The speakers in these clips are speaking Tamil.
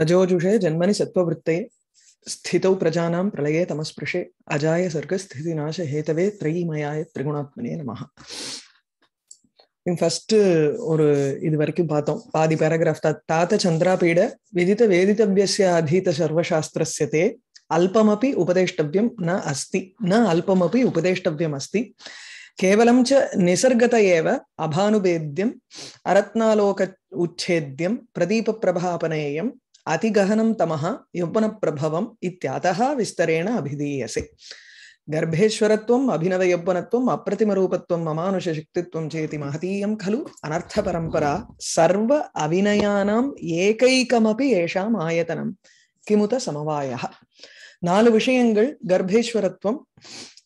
रजोजुषे जन्मनि सत्त्ववृत्तये स्थितौ प्रजानां प्रलये तमस्पृशे अजाय सर्गस्थितिनाश हेतवे त्रयीमयाय त्रिगुणात्मने नमः ஃபர்ஸ்ட் ஒரு இது வரைக்கும் பார்த்தோம் பாதி பேராகிராஃப் தா தாத்த சந்திராபீட விதித்த வேதித்தவியசிய அதீத சர்வசாஸ்திரஸ்ய அல்பமபி உபதேஷ்டவியம் ந அஸ்தி ந அல்பமபி உபதேஷ்டவியம் அஸ்தி കേവലം ച നിസർഗത ഏവ അഭാനുഭേദ്യം അരത്നാലോക ഉച്ഛേദ്യം പ്രദീപപ്രഭാപനേയം அதிககனம் தமஹ யௌவன பிரபவம் இத்தியதா விஸ்தரேண அபிதீயசே கர்ப்பேஸ்வரத்துவம் அபிநவ யௌவனத்துவம் அப்பிரதிமரூபத்துவம் ரூபத்துவம் சக்தித்துவம் சேதி மகதீயம் கலு அனர்த்த பரம்பரா சர்வ அபிநயானாம் ஏகைக்கமபி ஏஷாம் ஆயதனம் கிமுத சமவாய நாலு விஷயங்கள் கர்ப்பேஸ்வரத்துவம்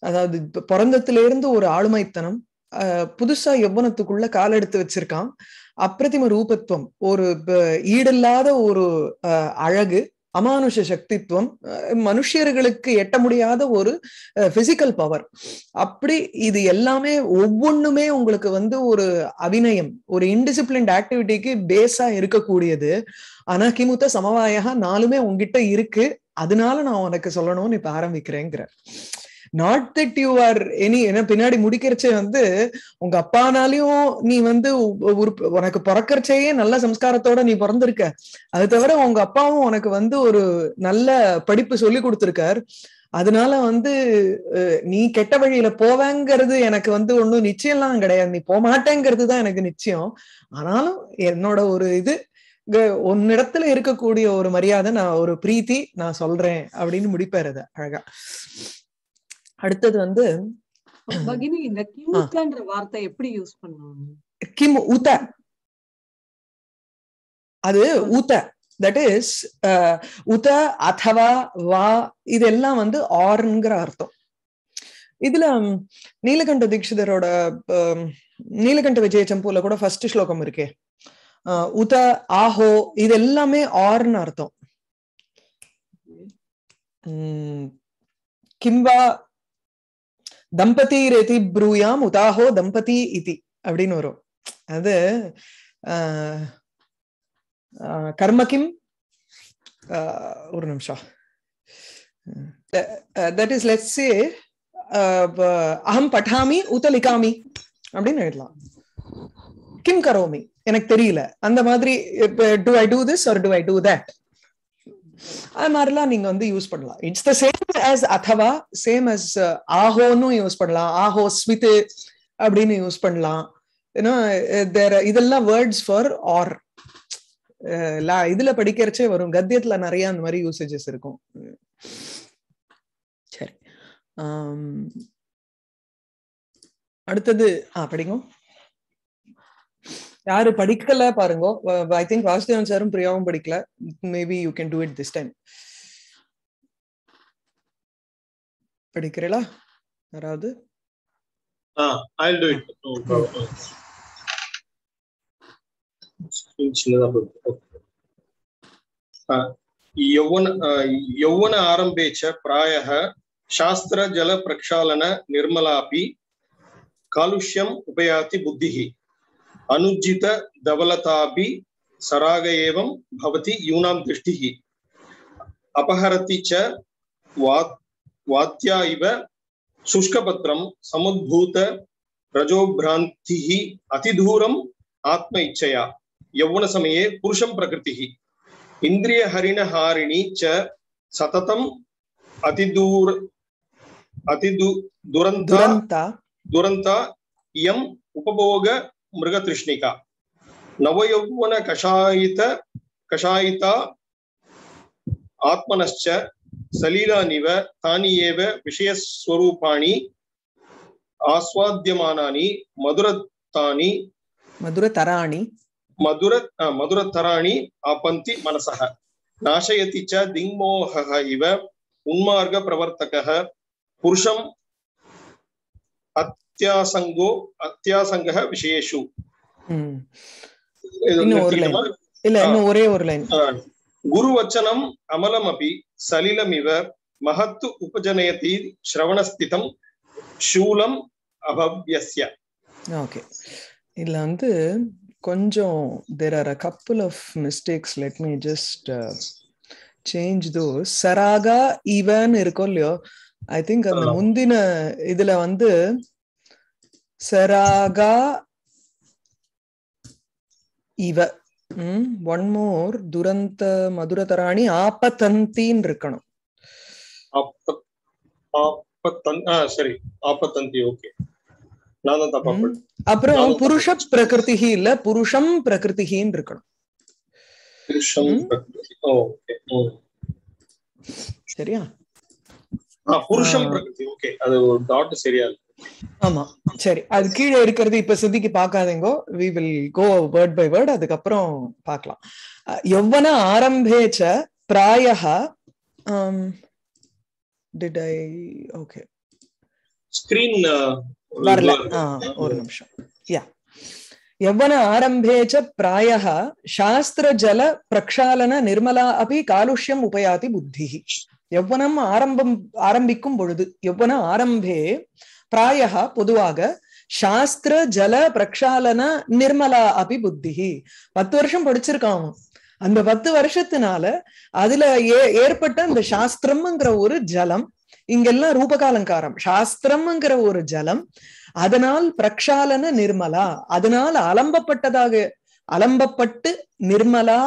அதாவது பிறந்தத்திலிருந்து ஒரு ஆளுமைத்தனம் புதுசா யௌவனத்துக்குள்ள கால் எடுத்து வச்சிருக்கான் அப்பிரதிம ரூபத்துவம் ஒரு ஈடில்லாத ஒரு அழகு அமானுஷ சக்தித்துவம் மனுஷர்களுக்கு எட்ட முடியாத ஒரு பிசிக்கல் பவர் அப்படி இது எல்லாமே ஒவ்வொன்றுமே உங்களுக்கு வந்து ஒரு அபிநயம் ஒரு இன்டிசிப்ளின்ட் ஆக்டிவிட்டிக்கு பேஸா இருக்கக்கூடியது ஆனா கிமுத்த சமவாயகா நாலுமே உங்ககிட்ட இருக்கு அதனால நான் உனக்கு சொல்லணும்னு இப்ப ஆரம்பிக்கிறேங்கிற not that you are any என்ன பின்னாடி முடிக்கிறச்சே வந்து உங்க அப்பானாலையும் நீ வந்து உனக்கு பிறக்கிறச்சேயே நல்ல சம்ஸ்காரத்தோட நீ பிறந்திருக்க அது தவிர உங்க அப்பாவும் உனக்கு வந்து ஒரு நல்ல படிப்பு சொல்லி கொடுத்துருக்கார் அதனால வந்து நீ கெட்ட வழியில போவேங்கிறது எனக்கு வந்து ஒண்ணும் நிச்சயம்லாம் கிடையாது நீ போக மாட்டேங்கிறது தான் எனக்கு நிச்சயம் ஆனாலும் என்னோட ஒரு இது ஒன்னிடத்துல இருக்கக்கூடிய ஒரு மரியாதை நான் ஒரு பிரீத்தி நான் சொல்றேன் அப்படின்னு முடிப்பாரு அழகா அடுத்தது வந்து பகினி இந்த கிமுத்தன்ற வார்த்தை எப்படி யூஸ் பண்ணுவாங்க கிம் உத அது ஊத்த தட் இஸ் உத அத்தவா வா இதெல்லாம் வந்து ஆர்ங்கிற அர்த்தம் இதுல நீலகண்ட தீட்சிதரோட நீலகண்ட விஜய சம்பூல கூட ஃபர்ஸ்ட் ஸ்லோகம் இருக்கே உத ஆஹோ இது எல்லாமே ஆர்னு அர்த்தம் கிம்பா தம்பதி ரெதி ப்ரூயாம் உதாஹோ தம்பதி இதி அப்படின்னு வரும் அது கர்மகிம் ஒரு நிமிஷம் தட் இஸ் லெட்ஸ் சே அகம் பட்டாமி உத லிகாமி அப்படின்னு எழுதலாம் கிம் கரோமி எனக்கு தெரியல அந்த மாதிரி do I do this or do I do that அது மாதிரிலாம் நீங்க வந்து யூஸ் பண்ணலாம் இட்ஸ் த சேம் ஆஸ் அதவா சேம் அஸ் ஆஹோன்னு யூஸ் பண்ணலாம் ஆஹோ ஸ்மித் அப்படின்னு யூஸ் பண்ணலாம் ஏன்னா இதெல்லாம் வேர்ட்ஸ் ஃபார் ஆர் இதுல படிக்கிறச்சே வரும் கத்தியத்துல நிறைய அந்த மாதிரி யூசேஜஸ் இருக்கும் சரி um, அடுத்தது ஆ படிங்க யாரு படிக்கல பாருங்க ஐ திங்க் வாசுதேவன் சாரும் பிரியாவும் படிக்கல maybe you can do it this time படிக்கிறீங்களா யாராவது यौवन आरंभे च प्राय शास्त्र जल प्रक्षालन निर्मलापि कालुष्यम उपयाति बुद्धि अनुज्जित धवलतापि सराग एवं भवति यूनां दृष्टिः अपहरति च वात् वात्या इव शुष्कपत्रं समुद्भूत रजोभ्रान्तिः अतिदूरम् आत्म इच्छया यौवनसमये पुरुषं प्रकृतिः च सततम् अतिदूर अतिदु दुरन्ता दुरन्ता इयम् उपभोग मृगतृष्णिका नवयौवन कषायित कषायिता आत्मनश्च सलीलानिव तानि एव विषयस्वरूपाणि आस्वाद्यमानानि मधुरतानि मधुरतराणि मधुर मधुरतराणि आपन्ति मनसः नाशयति च दिङ्मोहः इव उन्मार्गप्रवर्तकः पुरुषम् அத்தியாசங்கோ அத்தியாசங்க இன்னும் ஒரே ஒரு லைன் அபி சலிலம் இவ மகத்து உபஜனயதி ஸ்ரவணஸ்திதம் சூலம் அபவ்யசிய ஓகே இதுல வந்து கொஞ்சம் there are a couple of mistakes let me just change தோ சராகா இவன் இருக்கும் இல்லையோ ஐ திங்க் அந்த முந்தின இதுல வந்து சராகா இவ உம் ஒன் மோர் துரந்த மதுரதராணி ஆப்பத்தந்தின்னு இருக்கணும் சரி ஆப்பத்தந்தி ஓகே அப்புறம் புருஷ பிரகிருதி இல்ல புருஷம் பிரகிருதிகின்னு இருக்கணும் சரியா புருஷம் பிரகிருதி ஓகே அது ஒரு டாட் சரியா இல்ல ஆமா சரி அது கீழே இருக்கிறது இப்ப சிந்திக்கு பாக்காதீங்கோ we will go word by word அதுக்கப்புறம் பாக்கலாம் எவ்வன ஆரம்பேச்ச பிராய டிட் ஐ ஓகே ஸ்கிரீன் வரல ஒரு நிமிஷம் யா యవ్వన ఆరంభే చ ప్రాయ శాస్త్రజల ప్రక్షాళన నిర్మలా అపి కాలుష్యం ఉపయాతి బుద్ధి యవ్వనం ఆరంభం ఆరంభిக்கும் பொழுது యవ్వன ஆரம்பே பிராயகா பொதுவாக சாஸ்திர ஜல பிரக்ஷாலன நிர்மலா அபி புத்தி பத்து வருஷம் படிச்சிருக்காங்க அந்த பத்து வருஷத்தினால அதுல ஏ ஏற்பட்ட அந்த சாஸ்திரம்ங்கிற ஒரு ஜலம் இங்கெல்லாம் ரூபகாலங்காரம் சாஸ்திரம்ங்கிற ஒரு ஜலம் அதனால் பிரக்ஷாலன நிர்மலா அதனால் அலம்பப்பட்டதாக அலம்பப்பட்டு நிர்மலா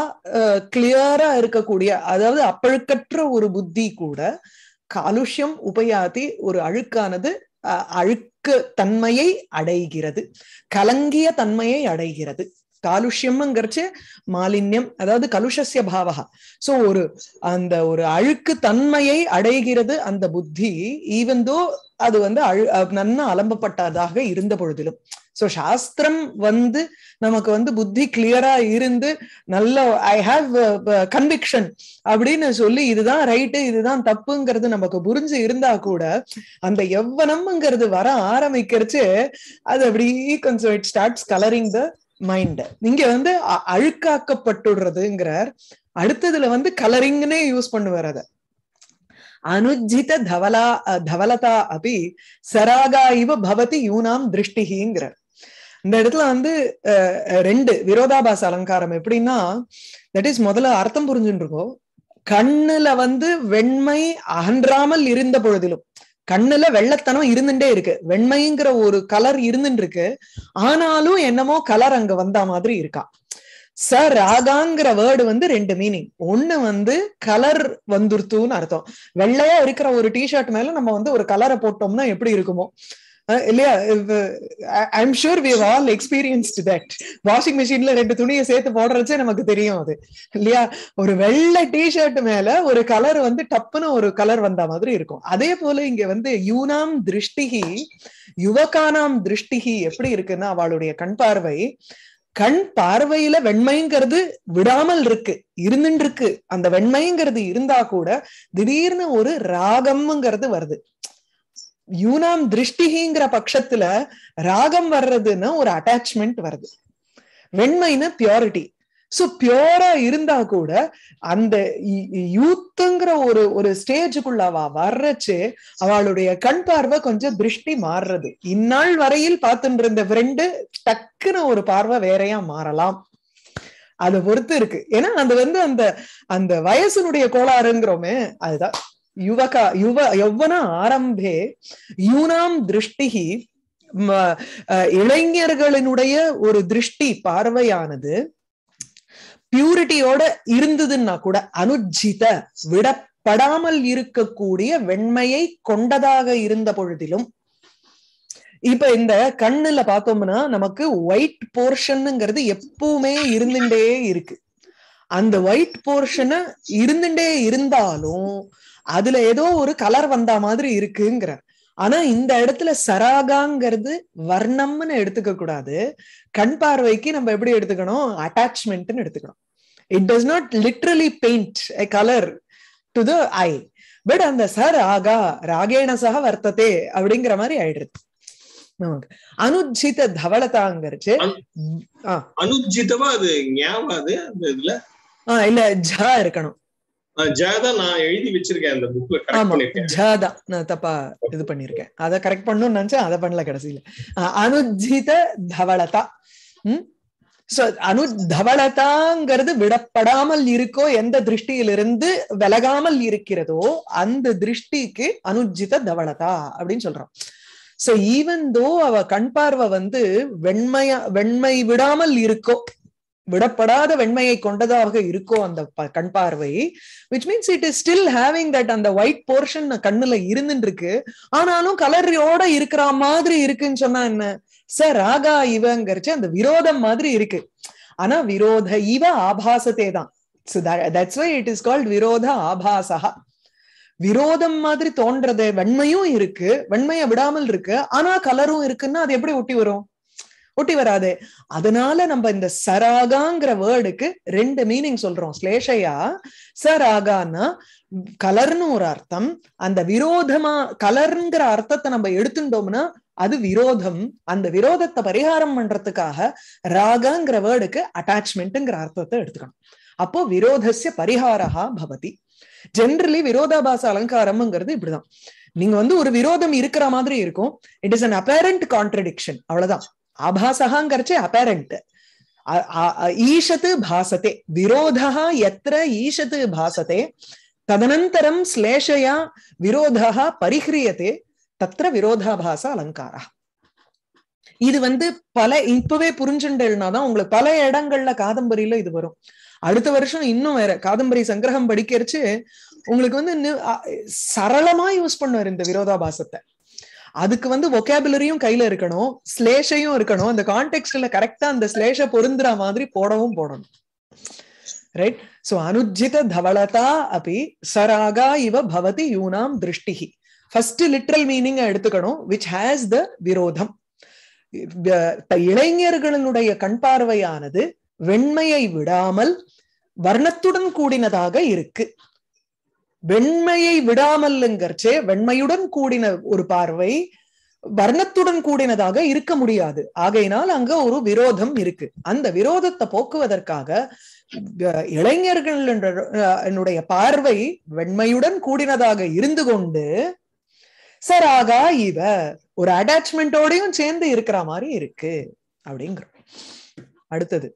கிளியரா இருக்கக்கூடிய அதாவது அப்பழுக்கற்ற ஒரு புத்தி கூட காலுஷ்யம் உபயாதி ஒரு அழுக்கானது அழுக்கு தன்மையை அடைகிறது கலங்கிய தன்மையை அடைகிறது காலுஷ்யம்ங்கிறச்சு மாலின்யம் அதாவது கலுஷசிய பாவகா சோ ஒரு அந்த ஒரு அழுக்கு தன்மையை அடைகிறது அந்த புத்தி ஈவந்தோ அது வந்து அழு நன்னா அலம்பப்பட்டதாக இருந்த பொழுதிலும் சோ சாஸ்திரம் வந்து நமக்கு வந்து புத்தி கிளியரா இருந்து நல்ல ஐ ஹாவ் கன்விக்ஷன் அப்படின்னு சொல்லி இதுதான் ரைட்டு இதுதான் தப்புங்கிறது நமக்கு புரிஞ்சு இருந்தா கூட அந்த எவ்வனம்ங்கிறது வர ஆரம்பிக்கிறச்சு அது அப்படி கொஞ்சம் it starts colouring the mind இங்க வந்து அழுக்காக்கப்பட்டுடுறதுங்கிறார் அடுத்ததுல வந்து கலரிங்னே யூஸ் பண்ணுவார் அத அனுஜித தவலா தவலதா அபி சராகா இவ பவதி யூனாம் திருஷ்டிகிங்கிறார் இந்த இடத்துல வந்து ரெண்டு விரோதாபாச அலங்காரம் எப்படின்னா தட் இஸ் முதல்ல அர்த்தம் புரிஞ்சுட்டு இருக்கோம் கண்ணுல வந்து வெண்மை அகன்றாமல் இருந்த பொழுதிலும் கண்ணுல வெள்ளத்தனம் இருந்துட்டே இருக்கு வெண்மைங்கிற ஒரு கலர் இருந்துட்டு இருக்கு ஆனாலும் என்னமோ கலர் அங்க வந்த மாதிரி இருக்கா ச ராகாங்கிற வேர்டு வந்து ரெண்டு மீனிங் ஒண்ணு வந்து கலர் வந்துருத்துன்னு அர்த்தம் வெள்ளையா இருக்கிற ஒரு டிஷர்ட் மேல நம்ம வந்து ஒரு கலரை போட்டோம்னா எப்படி இருக்குமோ இல்லையா I'm sure we all experienced that washing மிஷின்ல ரெண்டு துணியை சேர்த்து போடுறச்சே நமக்கு தெரியும் அது இல்லையா ஒரு வெள்ளை டிஷர்ட் மேல ஒரு கலர் வந்து டப்புன்னு ஒரு கலர் வந்த மாதிரி இருக்கும் அதே போல இங்க வந்து யூனாம் திருஷ்டிகி யுவகானாம் திருஷ்டிகி எப்படி இருக்குன்னா அவளுடைய கண் பார்வை கண் பார்வையில வெண்மைங்கிறது விடாமல் இருக்கு இருந்துட்டு இருக்கு அந்த வெண்மைங்கிறது இருந்தா கூட திடீர்னு ஒரு ராகம்ங்கிறது வருது யூனாம் திருஷ்டிகிங்கிற பட்சத்துல ராகம் வர்றதுன்னா ஒரு அட்டாச்மெண்ட் வருது வெண்மைன்னு பியூரிட்டி சோ பியூரா இருந்தா கூட அந்த யூத்துங்கிற ஒரு ஒரு ஸ்டேஜுக்குள்ள அவ வர்றச்சு அவளுடைய கண் பார்வை கொஞ்சம் திருஷ்டி மாறுறது இந்நாள் வரையில் பார்த்துட்டு இருந்த ஃப்ரெண்டு டக்குன்னு ஒரு பார்வை வேறையா மாறலாம் அதை பொறுத்து இருக்கு ஏன்னா அது வந்து அந்த அந்த வயசுனுடைய கோளாறுங்கிறோமே அதுதான் ಯುವಕ யுவ ಯೌವನ ஆரம்பே யூனாம் திருஷ்டி இளைஞர்களினுடைய ஒரு திருஷ்டி பார்வையானது பியூரிட்டியோட இருந்ததுன்னா கூட அனுஜித விடப்படாமல் இருக்கக்கூடிய வெண்மையை கொண்டதாக இருந்த பொழுதிலும் இப்ப இந்த கண்ணுல பார்த்தோம்னா நமக்கு ஒயிட் போர்ஷன்ங்கிறது எப்பவுமே இருந்துட்டே இருக்கு அந்த ஒயிட் போர்ஷனை இருந்துட்டே இருந்தாலும் அதுல ஏதோ ஒரு கலர் வந்தா மாதிரி இருக்குங்கிற ஆனா இந்த இடத்துல சராகாங்கிறது வர்ணம்னு எடுத்துக்க கூடாது கண் பார்வைக்கு நம்ம எப்படி எடுத்துக்கணும் அட்டாச்மெண்ட்னு எடுத்துக்கணும் it does not literally paint a colour to the eye but அந்த சர் ஆகா ராகேண சக வர்த்ததே அப்படிங்கிற மாதிரி ஆயிடுது நமக்கு அனுஜித தவளதாங்கிறச்சு அனுஜிதமா அது ஞாபகம் இல்ல ஜா இருக்கணும் ஜாதா நான் எழுதி வச்சிருக்கேன் அந்த புக்ல கரெக்ட் பண்ணிருக்கேன் ஜாதா நான் தப்பா இது பண்ணிருக்கேன் அத கரெக்ட் பண்ணனும் நினைச்சேன் அத பண்ணல கடைசியில அனுஜித தவளதா சோ அனு தவளதாங்கிறது விடப்படாமல் இருக்கோ எந்த திருஷ்டியிலிருந்து விலகாமல் இருக்கிறதோ அந்த திருஷ்டிக்கு அனுஜித தவளதா அப்படின்னு சொல்றோம் சோ ஈவன் தோ அவ கண் பார்வை வந்து வெண்மையா வெண்மை விடாமல் இருக்கோ விடப்படாத வெண்மையை கொண்டதாக இருக்கோ அந்த கண் பார்வை which means it is still having that அந்த ஒயிட் போர்ஷன் கண்ணுல இருந்துட்டு இருக்கு ஆனாலும் கலரியோட இருக்கிற மாதிரி இருக்குன்னு சொன்னா என்ன ச ராகா இவங்கிறச்சு அந்த விரோதம் மாதிரி இருக்கு ஆனா விரோத இவ ஆபாசத்தே தான் வை இட் இஸ் கால்ட் விரோத ஆபாசகா விரோதம் மாதிரி தோன்றது வெண்மையும் இருக்கு வெண்மையை விடாமல் இருக்கு ஆனா கலரும் இருக்குன்னா அது எப்படி ஒட்டி வரும் ஒட்டி வராது அதனால நம்ம இந்த சராகாங்கிற வேர்டுக்கு ரெண்டு மீனிங் சொல்றோம் ஸ்லேஷையா சராகான்னா கலர்னு ஒரு அர்த்தம் அந்த விரோதமா கலர்ங்கிற அர்த்தத்தை நம்ம எடுத்துட்டோம்னா அது விரோதம் அந்த விரோதத்தை பரிகாரம் பண்றதுக்காக ராகங்கிற வேர்டுக்கு அட்டாச்மெண்ட்ங்கிற அர்த்தத்தை எடுத்துக்கணும் அப்போ விரோதசிய பரிகாரா பவதி ஜென்ரலி விரோதாபாச அலங்காரம்ங்கிறது இப்படிதான் நீங்க வந்து ஒரு விரோதம் இருக்கிற மாதிரி இருக்கும் it is an apparent contradiction அவ்வளவுதான் அபாசகாங்கிறச்சு அபேரண்ட் ஈஷத்து பாசத்தே விரோதா எத்திர ஈஷத்து பாசத்தே ததனந்தரம் ஸ்லேஷயா விரோதா பரிஹ்ரியத்தே தத்திர விரோதாபாச அலங்காரா இது வந்து பல இப்பவே தான் உங்களுக்கு பல இடங்கள்ல காதம்பரியில இது வரும் அடுத்த வருஷம் இன்னும் வேற காதம்பரி சங்கிரகம் படிக்கிறச்சு உங்களுக்கு வந்து சரளமா யூஸ் பண்ணுவார் இந்த விரோதாபாசத்தை அதுக்கு வந்து ஒகேபுலரியும் கையில இருக்கணும் ஸ்லேஷையும் இருக்கணும் அந்த கான்டெக்ட்ல கரெக்டா அந்த ஸ்லேஷ பொருந்துற மாதிரி போடவும் போடணும் ரைட் சோ அனுஜித தவளதா அப்படி சராகா இவ பவதி யூனாம் திருஷ்டிஹி ஃபர்ஸ்ட் லிட்ரல் மீனிங் எடுத்துக்கணும் விச் ஹேஸ் த விரோதம் இளைஞர்களுடைய கண் பார்வையானது வெண்மையை விடாமல் வர்ணத்துடன் கூடினதாக இருக்கு வெண்மையை விடாமல்லுங்கற்சே வெண்மையுடன் கூடின ஒரு பார்வை வர்ணத்துடன் கூடினதாக இருக்க முடியாது ஆகையினால் அங்க ஒரு விரோதம் இருக்கு அந்த விரோதத்தை போக்குவதற்காக இளைஞர்கள் என்னுடைய பார்வை வெண்மையுடன் கூடினதாக இருந்து கொண்டு சராகா இவ ஒரு அட்டாச்மெண்டோடையும் சேர்ந்து இருக்கிற மாதிரி இருக்கு அப்படிங்கிறோம் அடுத்தது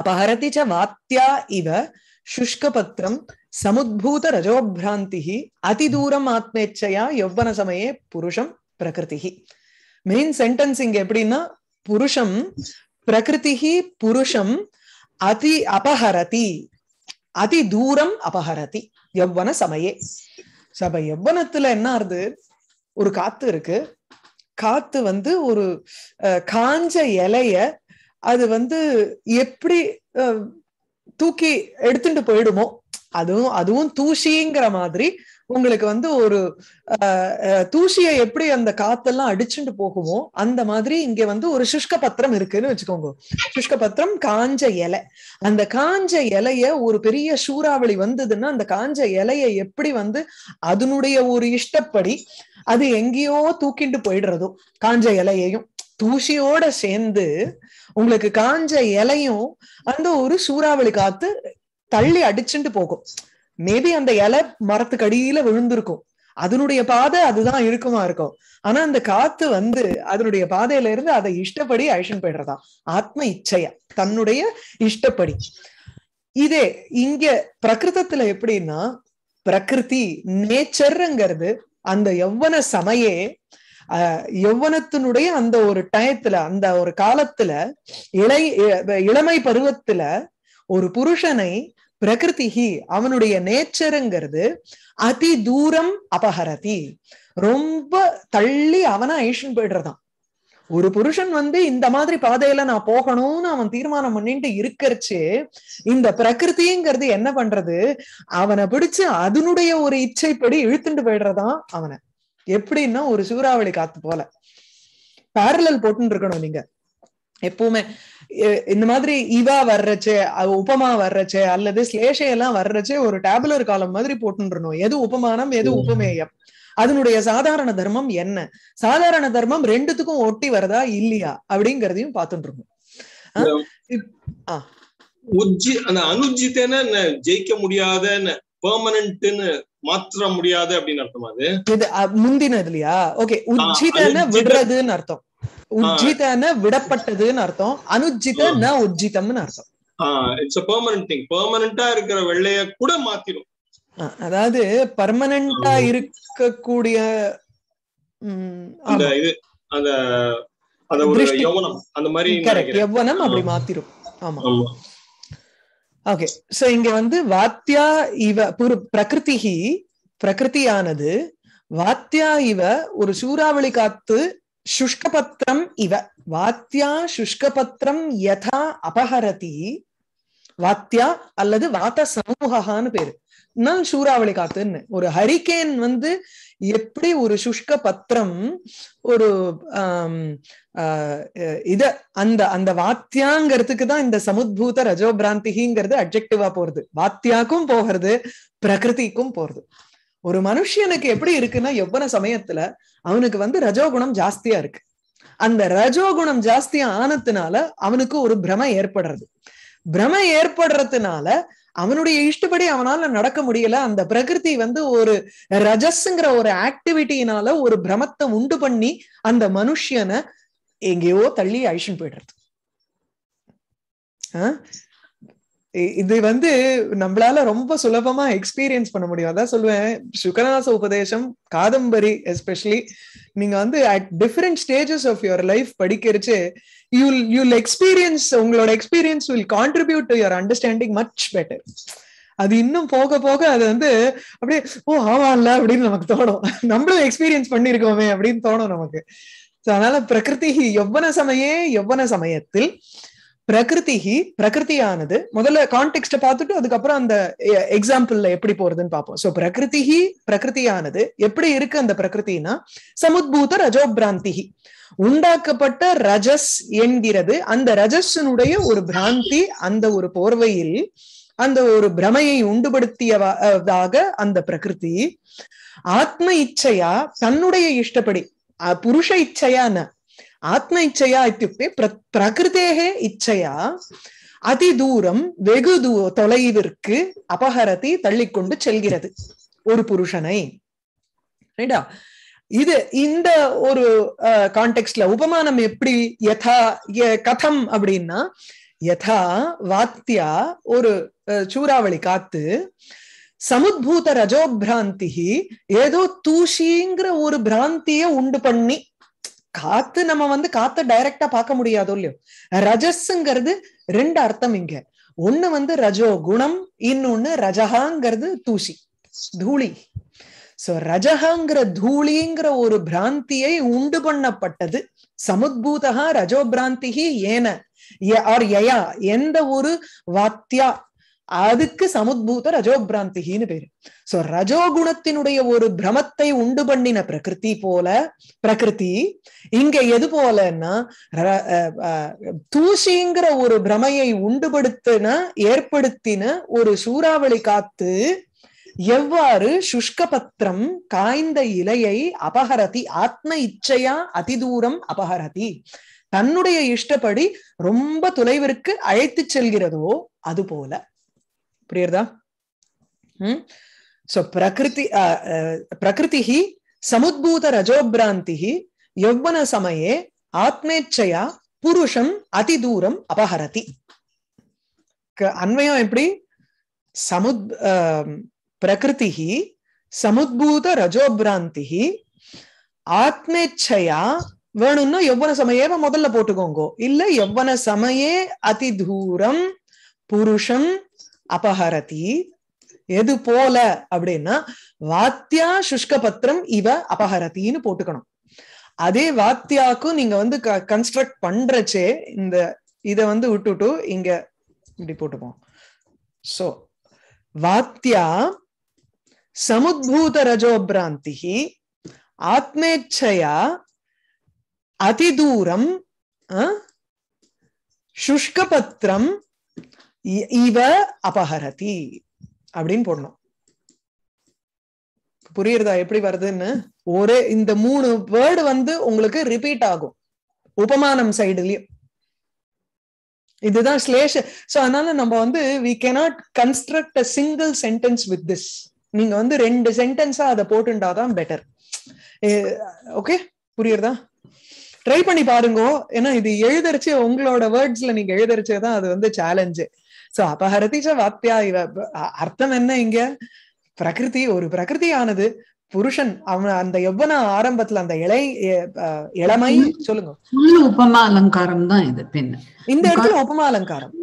அபஹரதிச்ச வாத்தியா இவ சுஷ்க பத்திரம் சமுத்பூத ரஜோபிராந்தி அதிதூரம் ஆத்மேச்சையா யௌவன சமயே புருஷம் பிரகிருதி மெயின் சென்டென்ஸ் இங்க எப்படின்னா புருஷம் பிரகிருதி புருஷம் அதி அபஹரதி அதி தூரம் அபஹரதி எவ்வன சமயே சப எவ்வனத்துல என்ன ஆறுது ஒரு காத்து இருக்கு காத்து வந்து ஒரு காஞ்ச இலைய அது வந்து எப்படி தூக்கி எடுத்துட்டு போயிடுமோ அதுவும் அதுவும் தூசிங்கிற மாதிரி உங்களுக்கு வந்து ஒரு தூசியை எப்படி அந்த காத்தெல்லாம் அடிச்சுட்டு போகுமோ அந்த மாதிரி இங்க வந்து ஒரு சுஷ்க பத்திரம் இருக்குன்னு வச்சுக்கோங்க சுஷ்க பத்திரம் காஞ்ச இலை அந்த காஞ்ச இலைய ஒரு பெரிய சூறாவளி வந்ததுன்னா அந்த காஞ்ச இலைய எப்படி வந்து அதனுடைய ஒரு இஷ்டப்படி அது எங்கேயோ தூக்கிண்டு போயிடுறதோ காஞ்ச இலையையும் தூசியோட சேர்ந்து உங்களுக்கு காஞ்ச இலையும் அந்த ஒரு சூறாவளி காத்து தள்ளி அடிச்சுட்டு போகும் மேபி அந்த இலை மரத்துக்கு அடியில விழுந்திருக்கும் அதனுடைய பாதை அதுதான் இருக்குமா இருக்கும் ஆனா அந்த காத்து வந்து அதனுடைய பாதையில இருந்து அதை இஷ்டப்படி அழிஷன் போயிடுறதா ஆத்ம இச்சையா தன்னுடைய இஷ்டப்படி இதே இங்க பிரகிருதத்துல எப்படின்னா பிரகிருதி நேச்சர்ங்கிறது அந்த எவ்வன சமையே யௌவனத்தினுடைய அந்த ஒரு டயத்துல அந்த ஒரு காலத்துல இளை இளமை பருவத்துல ஒரு புருஷனை பிரகிருதிகி அவனுடைய நேச்சருங்கிறது அதி தூரம் அபஹரதி ரொம்ப தள்ளி அவனை ஐஷன் போயிடுறதான் ஒரு புருஷன் வந்து இந்த மாதிரி பாதையில நான் போகணும்னு அவன் தீர்மானம் பண்ணிட்டு இருக்கிறச்சு இந்த பிரகிருதிங்கிறது என்ன பண்றது அவனை பிடிச்சு அதனுடைய ஒரு இச்சைப்படி இழுத்துட்டு போயிடுறதான் அவனை எப்படின்னா ஒரு சூறாவளி காத்து போல பேரலல் போட்டுன்னு இருக்கணும் நீங்க எப்பவுமே இந்த மாதிரி இவா வர்றச்சு உபமா வர்றச்சு அல்லது ஸ்லேஷையெல்லாம் வர்றச்சு ஒரு டேபுலர் காலம் மாதிரி போட்டுன்றணும் எது உபமானம் எது உபமேயம் அதனுடைய சாதாரண தர்மம் என்ன சாதாரண தர்மம் ரெண்டுத்துக்கும் ஒட்டி வர்றதா இல்லையா அப்படிங்கறதையும் பார்த்துட்டு இருக்கோம் அந்த ஜெயிக்க முடியாதன்னு பெர்மனன்ட்னு முடியாது அப்படின்னு அர்த்தமா அது முந்தினது இல்லையா ஓகே உஜ்ஜிதன விடுறதுன்னு அர்த்தம் உஜ்ஜிதன விடப்பட்டதுன்னு அர்த்தம் அனுஜ்ஜித ந உஜ்ஜிதம்னு அர்த்தம் இட்ஸ் அ பெர்மனன்ட் திங் பெர்மனன்ட்டா இருக்கிற வெள்ளைய கூட மாத்திரும் அதாவது பர்மனண்டா இருக்கக்கூடிய அந்த இது அந்த அத ஒரு யவனம் அந்த மாதிரி யவனம் அப்படி மாத்திரும் ஆமா ஓகே சோ இங்க வந்து வாத்தியா இவ பிரகிருதி பிரகிருதியானது வாத்தியா இவ ஒரு சூறாவளி காத்து சுஷ்கபத்திரம் இவ வாத்தியா சுஷ்கபத்திரம் யதா அபஹரதி வாத்தியா அல்லது வாத்த சமூகான்னு பேரு நான் சூறாவளி காத்துன்னு ஒரு ஹரிகேன் வந்து எப்படி ஒரு சுஷ்க பத்திரம் ஒரு இத அந்த அந்த வாத்தியாங்கிறதுக்கு தான் இந்த சமுத்பூத ரஜோபிராந்திகிங்கிறது அப்ஜெக்டிவா போறது வாத்தியாக்கும் போகிறது பிரகிருதிக்கும் போறது ஒரு மனுஷனுக்கு எப்படி இருக்குன்னா எவ்வளவு சமயத்துல அவனுக்கு வந்து ரஜோகுணம் ஜாஸ்தியா இருக்கு அந்த ரஜோகுணம் ஜாஸ்தியா ஆனதுனால அவனுக்கு ஒரு பிரம ஏற்படுறது பிரம ஏற்படுறதுனால அவனுடைய இஷ்டப்படி அவனால நடக்க முடியல அந்த பிரகிருதி வந்து ஒரு ரஜஸ்ங்கிற ஒரு ஆக்டிவிட்டினால ஒரு பிரமத்தை உண்டு பண்ணி அந்த மனுஷனை எங்கேயோ தள்ளி அழிச்சுன்னு போயிடுறது இது வந்து நம்மளால ரொம்ப சுலபமா எக்ஸ்பீரியன்ஸ் பண்ண முடியும் அதான் சொல்லுவேன் சுகரநாச உபதேசம் காதம்பரி எஸ்பெஷலி நீங்க வந்து at different stages of your life படிக்கிறச்சு யூ யூல் எக்ஸ்பீரியன்ஸ் உங்களோட experience will contribute to your understanding much better அது இன்னும் போக போக அது வந்து அப்படியே ஓ ஆவா இல்ல அப்படின்னு நமக்கு தோணும் நம்மளும் எக்ஸ்பீரியன்ஸ் பண்ணிருக்கோமே அப்படின்னு தோணும் நமக்கு அதனால பிரகிருதி எவ்வன சமயே எவ்வன சமயத்தில் பிரகிருதி பிரகிருதியானது முதல்ல கான்டெக்ட பார்த்துட்டு அதுக்கப்புறம் அந்த எக்ஸாம்பிள்ல எப்படி போறதுன்னு பார்ப்போம் சோ பிரகிருதிகி பிரகிருதியானது எப்படி இருக்கு அந்த பிரகிருத்தினா சமுத்பூத பிராந்தி உண்டாக்கப்பட்ட ரஜஸ் என்கிறது அந்த ரஜஸினுடைய ஒரு பிராந்தி அந்த ஒரு போர்வையில் அந்த ஒரு பிரமையை உண்டுபடுத்தியதாக அந்த பிரகிருதி ஆத்ம இச்சையா தன்னுடைய இஷ்டப்படி புருஷ இச்சையான ஆத்ம இச்சையா இத்தியுக்தே பிரகிருதேகே இச்சையா அதி தூரம் வெகு தூ தொலைவிற்கு அபகரத்தை தள்ளிக்கொண்டு செல்கிறது ஒரு புருஷனை ரைட்டா இது இந்த ஒரு கான்டெக்ட்ல உபமானம் எப்படி யதா கதம் அப்படின்னா யதா வாத்தியா ஒரு சூறாவளி காத்து சமுத்பூத ரஜோபிராந்தி ஏதோ தூஷிங்கிற ஒரு பிராந்திய உண்டு பண்ணி காத்து நம்ம வந்து காத்த டைரக்டா பார்க்க முடியாதோ இல்லையோ ரஜஸ்ங்கிறது ரெண்டு அர்த்தம் இங்க ஒண்ணு வந்து ரஜோ குணம் இன்னொன்னு ரஜகாங்கிறது தூசி தூளி சோ ரஜகாங்கிற தூளிங்கிற ஒரு பிராந்தியை உண்டு பண்ணப்பட்டது சமுத்பூதகா ரஜோ பிராந்திகி ஏன ஆர் யயா எந்த ஒரு வாத்தியா அதுக்கு சமுத்பூத ரஜோபிராந்திகின்னு பேரு சோ ரஜோகுணத்தினுடைய ஒரு பிரமத்தை உண்டு பண்ணின பிரகிருதி போல பிரகிருதி இங்க எது போலன்னா தூசிங்கிற ஒரு பிரமையை உண்டுபடுத்தின ஏற்படுத்தின ஒரு சூறாவளி காத்து எவ்வாறு பத்திரம் காய்ந்த இலையை அபகரதி ஆத்ம இச்சையா அதிதூரம் அபகரதி தன்னுடைய இஷ்டப்படி ரொம்ப தொலைவிற்கு அழைத்து செல்கிறதோ அது போல புரியுறதா ம் சோ பிரகிருதி பிரகிருதி சமுத்பூத ரஜோபிராந்தி யௌவன சமயே ஆத்மேச்சையா புருஷம் அதி தூரம் அபஹரதி அன்வயம் எப்படி சமுத் பிரகிருதி சமுத்பூத ரஜோபிராந்தி ஆத்மேச்சையா வேணும்னா எவ்வன சமயேவ முதல்ல போட்டுக்கோங்கோ இல்ல எவ்வன சமயே அதி தூரம் புருஷம் அபஹரதி எது போல அப்படின்னா வாத்தியா சுஷ்க பத்திரம் இவ அபஹரத்தின்னு போட்டுக்கணும் அதே வாத்தியாக்கும் நீங்க வந்து கன்ஸ்ட்ரக்ட் பண்றச்சே இந்த இத வந்து விட்டுட்டு இங்க இப்படி போட்டுப்போம் சோ வாத்தியா சமுத்பூத ரஜோபிராந்தி ஆத்மேச்சையா அதிதூரம் சுஷ்கபத்திரம் இவ அபஹரதி அப்படின்னு போடணும் புரியுறதா எப்படி வருதுன்னு ஒரே இந்த மூணு வேர்டு வந்து உங்களுக்கு ரிப்பீட் ஆகும் உபமானம் சைடுலயும் இதுதான் ஸ்லேஷ சோ அதனால நம்ம வந்து we cannot construct a single sentence with this நீங்க வந்து ரெண்டு சென்டென்ஸா அதை போட்டுண்டாதான் பெட்டர் ஓகே புரியுறதா ட்ரை பண்ணி பாருங்க ஏன்னா இது எழுதரிச்சு உங்களோட வேர்ட்ஸ்ல நீங்க எழுதரிச்சதான் அது வந்து சேலஞ்சு சோ அபஹரதிச்ச வாப்பியா இவ அர்த்தம் என்ன இங்க பிரகிருதி ஒரு பிரகிருதியானது புருஷன் அவன் அந்த எவ்வன ஆரம்பத்துல அந்த இளை இளமை சொல்லுங்க உபமா அலங்காரம் தான் இது பின்ன இந்த இடத்துல உபமா அலங்காரம்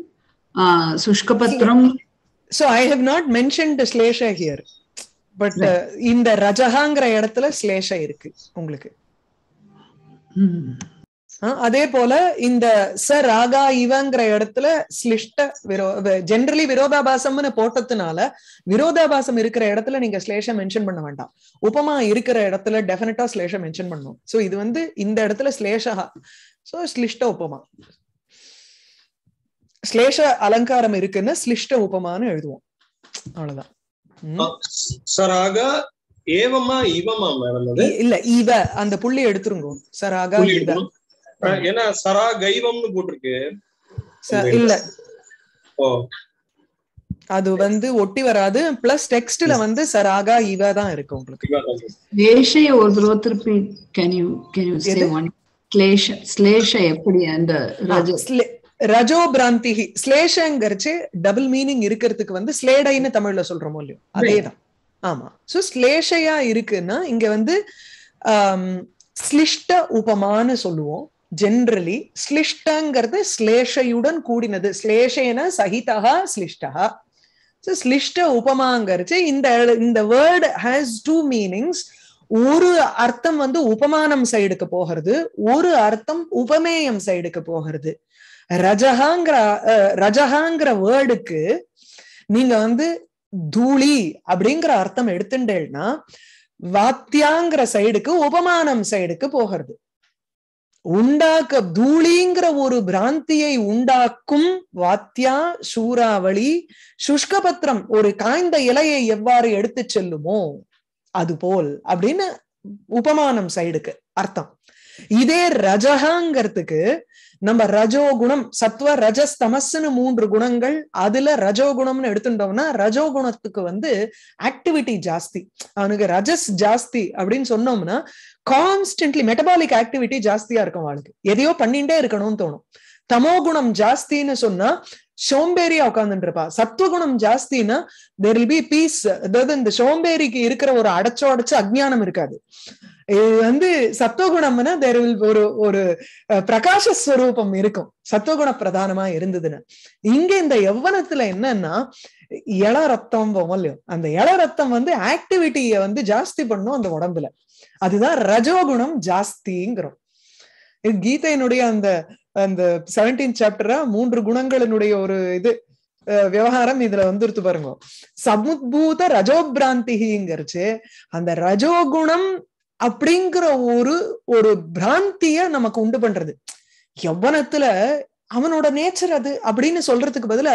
சுஷ்கபத்ரம் so I have not mentioned ஸ்லேஷ ஹியர் பட் இந்த ரஜகாங்கிற இடத்துல ஸ்லேஷ இருக்கு உங்களுக்கு அதே போல இந்த ச ராகா இவங்கிற இடத்துல ஸ்லிஷ்ட விரோ ஜென்ரலி விரோதாபாசம்னு போட்டதுனால விரோதாபாசம் இருக்கிற இடத்துல நீங்க ஸ்லேஷம் மென்ஷன் பண்ண வேண்டாம் உபமா இருக்கிற இடத்துல டெஃபினட்டா ஸ்லேஷம் மென்ஷன் பண்ணும் சோ இது வந்து இந்த இடத்துல ஸ்லேஷா சோ ஸ்லிஷ்ட உபமா ஸ்லேஷ அலங்காரம் இருக்குன்னு ஸ்லிஷ்ட உபமான்னு எழுதுவோம் அவ்வளவுதான் இல்ல இவ அந்த புள்ளி எடுத்துருங்க சராகா ஏன்னா சரா கைவம்னு போட்டிருக்கு இல்ல ஓ அது வந்து ஒட்டி வராது பிளஸ் டெக்ஸ்ட்ல வந்து சராகா இவா தான் இருக்கு உங்களுக்கு கிளேஷை ஒரு தடவை திருப்பி can you can you say one ஸ்லேஷ ஸ்லேஷ எப்படி அந்த ரஜோ ரஜோ பிராந்தி ஸ்லேஷங்கரிச்சு டபுள் மீனிங் இருக்கிறதுக்கு வந்து ஸ்லேடைன்னு தமிழ்ல சொல்றோமோ இல்லையோ அதேதான் ஆமா சோ ஸ்லேஷையா இருக்குன்னா இங்க வந்து ஸ்லிஷ்ட உபமான்னு சொல்லுவோம் ஜென்ரலி ஸ்லிஷ்டங்கிறது ஸ்லேஷையுடன் கூடினது ஸ்லேஷேன சகிதா ஸ்லிஷ்டா ஸோ ஸ்லிஷ்ட உபமாங்கிறது இந்த இந்த வேர்டு ஹேஸ் டூ மீனிங்ஸ் ஒரு அர்த்தம் வந்து உபமானம் சைடுக்கு போகிறது ஒரு அர்த்தம் உபமேயம் சைடுக்கு போகிறது ரஜகாங்கிற ரஜகாங்கிற வேர்டுக்கு நீங்க வந்து தூளி அப்படிங்கிற அர்த்தம் எடுத்துட்டேன்னா வாத்தியாங்கிற சைடுக்கு உபமானம் சைடுக்கு போகிறது உண்டாக்க தூளிங்கிற ஒரு பிராந்தியை உண்டாக்கும் வாத்தியா சூறாவளி சுஷ்கபத்திரம் ஒரு காய்ந்த இலையை எவ்வாறு எடுத்து செல்லுமோ அது போல் அப்படின்னு உபமானம் சைடுக்கு அர்த்தம் இதே ரஜகாங்கிறதுக்கு நம்ம ரஜோகுணம் சத்வ ரஜஸ்தமஸ்னு மூன்று குணங்கள் அதுல ரஜோகுணம்னு எடுத்துட்டோம்னா ரஜோகுணத்துக்கு வந்து ஆக்டிவிட்டி ஜாஸ்தி அவனுக்கு ரஜஸ் ஜாஸ்தி அப்படின்னு சொன்னோம்னா கான்ஸ்டன்ட்லி மெட்டபாலிக் ஆக்டிவிட்டி ஜாஸ்தியா இருக்கும் அவளுக்கு எதையோ பண்ணிட்டே இருக்கணும்னு தோணும் தமோ குணம் ஜாஸ்தின்னு சொன்னா சோம்பேரியா உட்காந்துருப்பா இருப்பா சத்துவகுணம் ஜாஸ்தின்னா தெர் வில் பி பீஸ் அதாவது இந்த சோம்பேரிக்கு இருக்கிற ஒரு அடைச்சோ அடைச்சு அஜானம் இருக்காது இது வந்து சத்துவகுணம்னா தேர் வில் ஒரு ஒரு பிரகாச ஸ்வரூபம் இருக்கும் சத்துவகுண பிரதானமா இருந்ததுன்னு இங்க இந்த எவ்வனத்துல என்னன்னா இள ரத்தம் போமோ இல்லையோ அந்த இள ரத்தம் வந்து ஆக்டிவிட்டிய வந்து ஜாஸ்தி பண்ணும் அந்த உடம்புல அதுதான் ரஜோகுணம் ஜாஸ்திங்கிறோம் கீதையினுடைய அந்த அந்த செவன்டீன் சாப்டரா மூன்று குணங்களினுடைய ஒரு இது விவகாரம் இதுல வந்துருத்து பாருங்க சமுத்பூத ரஜோபிராந்திங்கிறச்சு அந்த ரஜோகுணம் அப்படிங்கிற ஒரு ஒரு பிராந்திய நமக்கு உண்டு பண்றது யவனத்துல அவனோட நேச்சர் அது அப்படின்னு சொல்றதுக்கு பதில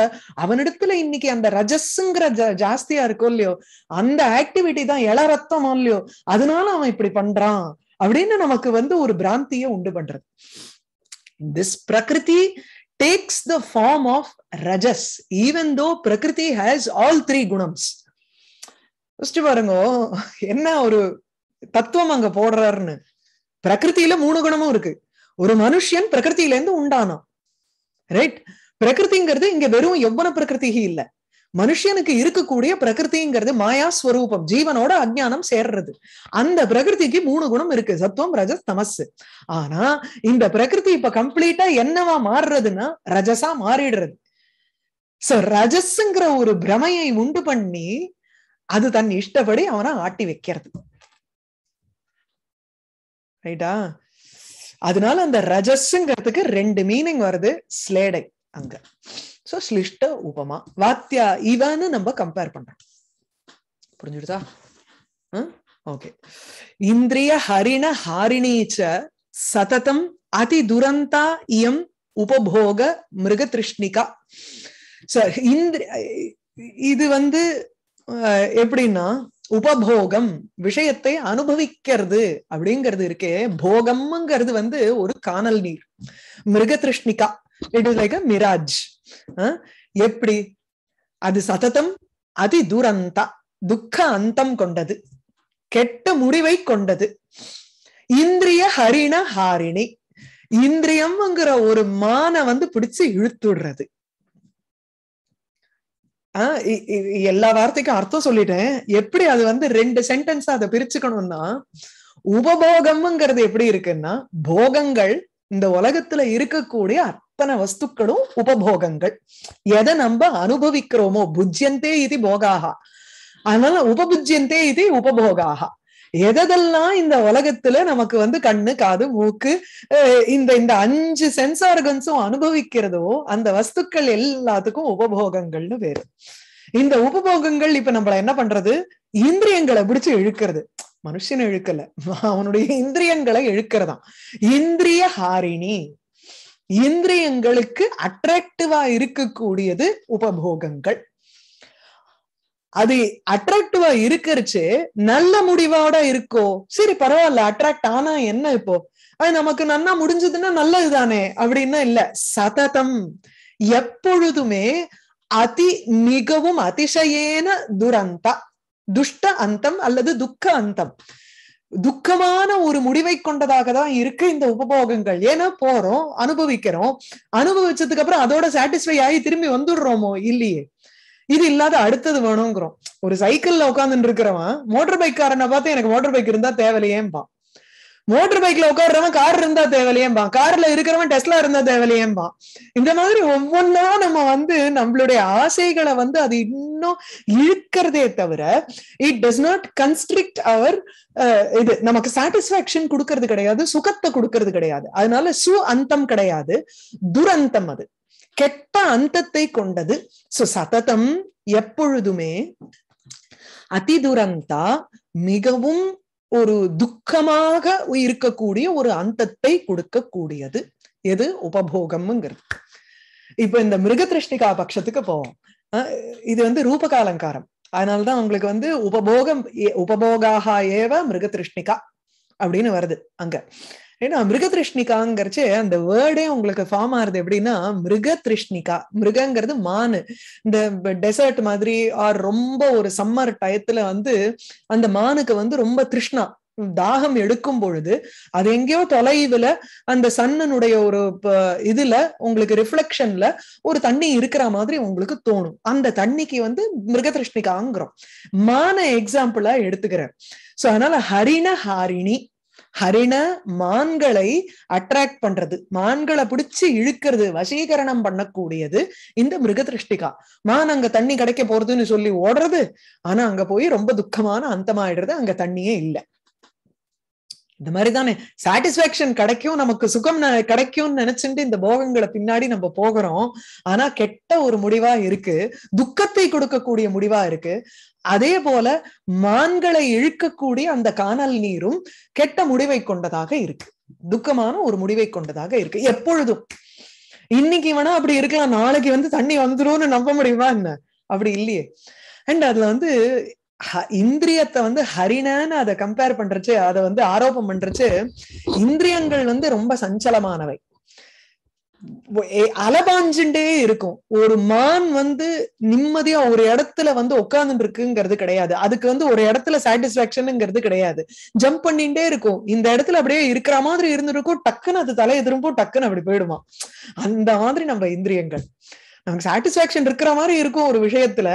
அவனிடத்துல இன்னைக்கு அந்த ரஜஸ்ங்கிற ஜாஸ்தியா இருக்கும் இல்லையோ அந்த ஆக்டிவிட்டி தான் இள ரத்தம் இல்லையோ அதனால அவன் இப்படி பண்றான் அப்படின்னு நமக்கு வந்து ஒரு பிராந்திய உண்டு பண்றது திஸ் பிரகிருதி டேக்ஸ் த ஃபார்ம் ஆஃப் ரஜஸ் ஈவன் தோ பிரகிருதி ஹேஸ் ஆல் த்ரீ குணம்ஸ் ஃபர்ஸ்ட் பாருங்க என்ன ஒரு தத்துவம் அங்க போடுறாருன்னு பிரகிருத்தில மூணு குணமும் இருக்கு ஒரு மனுஷன் பிரகிருத்தில இருந்து உண்டானான் ரைட் பிரகிருதிங்கிறது இங்க வெறும் எவ்வளவு பிரகிருதி இல்ல மனுஷனுக்கு இருக்கக்கூடிய பிரகிருதிங்கிறது மாயா ஸ்வரூபம் ஜீவனோட அஜ்ஞானம் சேர்றது அந்த பிரகிருதிக்கு மூணு குணம் இருக்கு சத்துவம் ரஜஸ் தமஸ் ஆனா இந்த பிரகிருதி இப்ப கம்ப்ளீட்டா என்னவா மாறுறதுன்னா ரஜசா மாறிடுறது சோ ரஜஸ்ங்கிற ஒரு பிரமையை உண்டு பண்ணி அது தன் இஷ்டப்படி அவனை ஆட்டி வைக்கிறது ரைட்டா அதனால அந்த ரஜஸ்ங்கிறதுக்கு ரெண்டு மீனிங் வருது ஸ்லேடை அங்க சோ ஸ்லிஷ்ட உபமா வாத்தியா இவன்னு நம்ம கம்பேர் பண்றோம் புரிஞ்சுடுதா ஓகே இந்திரிய ஹரிண ஹாரிணீச்ச சததம் அதி துரந்தா இயம் உபபோக மிருக திருஷ்ணிகா இந்த இது வந்து எப்படின்னா உபபோகம் விஷயத்தை அனுபவிக்கிறது அப்படிங்கிறது இருக்கே போகம்ங்கிறது வந்து ஒரு காணல் நீர் மிருக திருஷ்ணிகா it is like a mirage எப்படி அது சததம் அதி தூரந்தா துக்க அந்தம் கொண்டது கெட்ட முடிவை கொண்டது இந்திரிய ஹரிண ஹாரிணி இந்திரியம்ங்கிற ஒரு மான வந்து பிடிச்சு இழுத்துடுறது எல்லா வார்த்தைக்கும் அர்த்தம் சொல்லிட்டேன் எப்படி அது வந்து ரெண்டு சென்டென்ஸ் அதை பிரிச்சுக்கணும்னா உபபோகம்ங்கிறது எப்படி இருக்குன்னா போகங்கள் இந்த உலகத்துல இருக்கக்கூடிய அத்தனை வஸ்துக்களும் உபபோகங்கள் எதை நம்ம அனுபவிக்கிறோமோ புஜ்யந்தே இது போகாகா அதனால உபபுஜ்யந்தே இது உபபோகாகா எதெல்லாம் இந்த உலகத்துல நமக்கு வந்து கண்ணு காது மூக்கு இந்த இந்த அஞ்சு சென்ஸ் ஆர்கன்ஸும் அனுபவிக்கிறதோ அந்த வஸ்துக்கள் எல்லாத்துக்கும் உபபோகங்கள்னு வேறு இந்த உபபோகங்கள் இப்ப நம்மள என்ன பண்றது இந்திரியங்களை பிடிச்சு இழுக்கிறது மனுஷனை இழுக்கல அவனுடைய இந்திரியங்களை இழுக்கிறதாம் இந்திரிய ஹாரிணி இந்திரியங்களுக்கு அட்ராக்டிவா இருக்கக்கூடியது உபபோகங்கள் அது அட்ராக்டிவா இருக்கிறச்சு நல்ல முடிவோட இருக்கோ சரி பரவாயில்ல அட்ராக்ட் ஆனா என்ன இப்போ அது நமக்கு நன்னா முடிஞ்சதுன்னா நல்லதுதானே அப்படின்னா இல்ல சததம் எப்பொழுதுமே அதி மிகவும் அதிசயேன துரந்தா துஷ்ட அந்தம் அல்லது துக்க அந்தம் துக்கமான ஒரு முடிவை கொண்டதாக தான் இருக்கு இந்த உபபோகங்கள் ஏன்னா போறோம் அனுபவிக்கிறோம் அனுபவிச்சதுக்கு அப்புறம் அதோட சாட்டிஸ்ஃபை ஆகி திரும்பி வந்துடுறோமோ இல்லையே இது இல்லாத அடுத்தது வேணுங்கிறோம் ஒரு சைக்கிள்ல உட்காந்துட்டு இருக்கிறவன் மோட்டர் பைக் காரனை பார்த்து எனக்கு மோட்டர் பைக் இருந்தா தேவையில்லையேம்பான் மோட்டர் பைக்ல உட்காடுறவன் கார் இருந்தா தேவையில்லையேம்பான் கார்ல இருக்கிறவன் டெஸ்லா இருந்தா தேவையில்லையேம்பான் இந்த மாதிரி ஒவ்வொன்றா நம்ம வந்து நம்மளுடைய ஆசைகளை வந்து அது இன்னும் இழுக்கிறதே தவிர இட் டஸ் நாட் கன்ஸ்ட்ரிக்ட் அவர் இது நமக்கு சாட்டிஸ்பாக்சன் கொடுக்கறது கிடையாது சுகத்தை கொடுக்கறது கிடையாது அதனால சு அந்தம் கிடையாது துரந்தம் அது கெட்ட அந்தத்தை கொண்டது சோ சததம் எப்பொழுதுமே அதிதுரந்தா மிகவும் ஒரு துக்கமாக இருக்கக்கூடிய ஒரு அந்தத்தை கொடுக்கக்கூடியது எது உபபோகம்ங்கிறது இப்ப இந்த மிருகதிருஷ்டிகா பட்சத்துக்கு போவோம் இது வந்து ரூபகாலங்காரம் அதனாலதான் உங்களுக்கு வந்து உபபோகம் உபபோகாக ஏவ திருஷ்ணிகா அப்படின்னு வருது அங்க ஏன்னா மிருகதிருஷ்ணிகாங்கிறச்சு அந்த வேர்டே உங்களுக்கு ஃபார்ம் ஆறுது எப்படின்னா மிருகதிருஷ்ணிகா மிருகங்கிறது மானு இந்த டெசர்ட் மாதிரி ஆர் ரொம்ப ஒரு சம்மர் டயத்துல வந்து அந்த மானுக்கு வந்து ரொம்ப திருஷ்ணா தாகம் எடுக்கும் பொழுது அது எங்கேயோ தொலைவுல அந்த சன்னனுடைய ஒரு இதுல உங்களுக்கு ரிஃப்ளெக்ஷன்ல ஒரு தண்ணி இருக்கிற மாதிரி உங்களுக்கு தோணும் அந்த தண்ணிக்கு வந்து மிருகதிருஷ்ணிகாங்கிறோம் மான எக்ஸாம்பிளா எடுத்துக்கிறேன் சோ அதனால ஹரின ஹாரிணி ஹரிண மான்களை அட்ராக்ட் பண்றது மான்களை பிடிச்சு இழுக்கிறது வசீகரணம் பண்ணக்கூடியது இந்த மிருக திருஷ்டிகா மான் அங்க தண்ணி கிடைக்க போறதுன்னு சொல்லி ஓடுறது ஆனா அங்க போய் ரொம்ப துக்கமான அந்தமாயிடுறது அங்க தண்ணியே இல்லை இந்த மாதிரி தானே சாட்டிஸ்பாக்சன் கிடைக்கும் நமக்கு சுகம் கிடைக்கும்னு நினைச்சுட்டு இந்த போகங்களை பின்னாடி நம்ம போகிறோம் ஆனா கெட்ட ஒரு முடிவா இருக்கு துக்கத்தை கொடுக்கக்கூடிய முடிவா இருக்கு அதே போல மான்களை இழுக்கக்கூடிய அந்த காணல் நீரும் கெட்ட முடிவை கொண்டதாக இருக்கு துக்கமான ஒரு முடிவை கொண்டதாக இருக்கு எப்பொழுதும் இன்னைக்கு வேணா அப்படி இருக்கலாம் நாளைக்கு வந்து தண்ணி வந்துரும்னு நம்ப முடியுமா என்ன அப்படி இல்லையே அண்ட் அதுல வந்து இந்திரியத்தை வந்து ஹரிணன்னு அதை கம்பேர் பண்றச்சு அதை வந்து ஆரோபம் பண்றச்சு இந்திரியங்கள் வந்து ரொம்ப சஞ்சலமானவை அலபாஞ்சுட்டே இருக்கும் ஒரு மான் வந்து நிம்மதியா ஒரு இடத்துல வந்து உட்கார்ந்துட்டு இருக்குங்கிறது கிடையாது அதுக்கு வந்து ஒரு இடத்துல சாட்டிஸ்பாக்சனுங்கிறது கிடையாது ஜம்ப் பண்ணிட்டே இருக்கும் இந்த இடத்துல அப்படியே இருக்கிற மாதிரி இருந்திருக்கும் டக்குன்னு அது தலை திரும்ப டக்குன்னு அப்படி போயிடுமா அந்த மாதிரி நம்ம இந்திரியங்கள் நமக்கு சாட்டிஸ்பாக்சன் இருக்கிற மாதிரி இருக்கும் ஒரு விஷயத்துல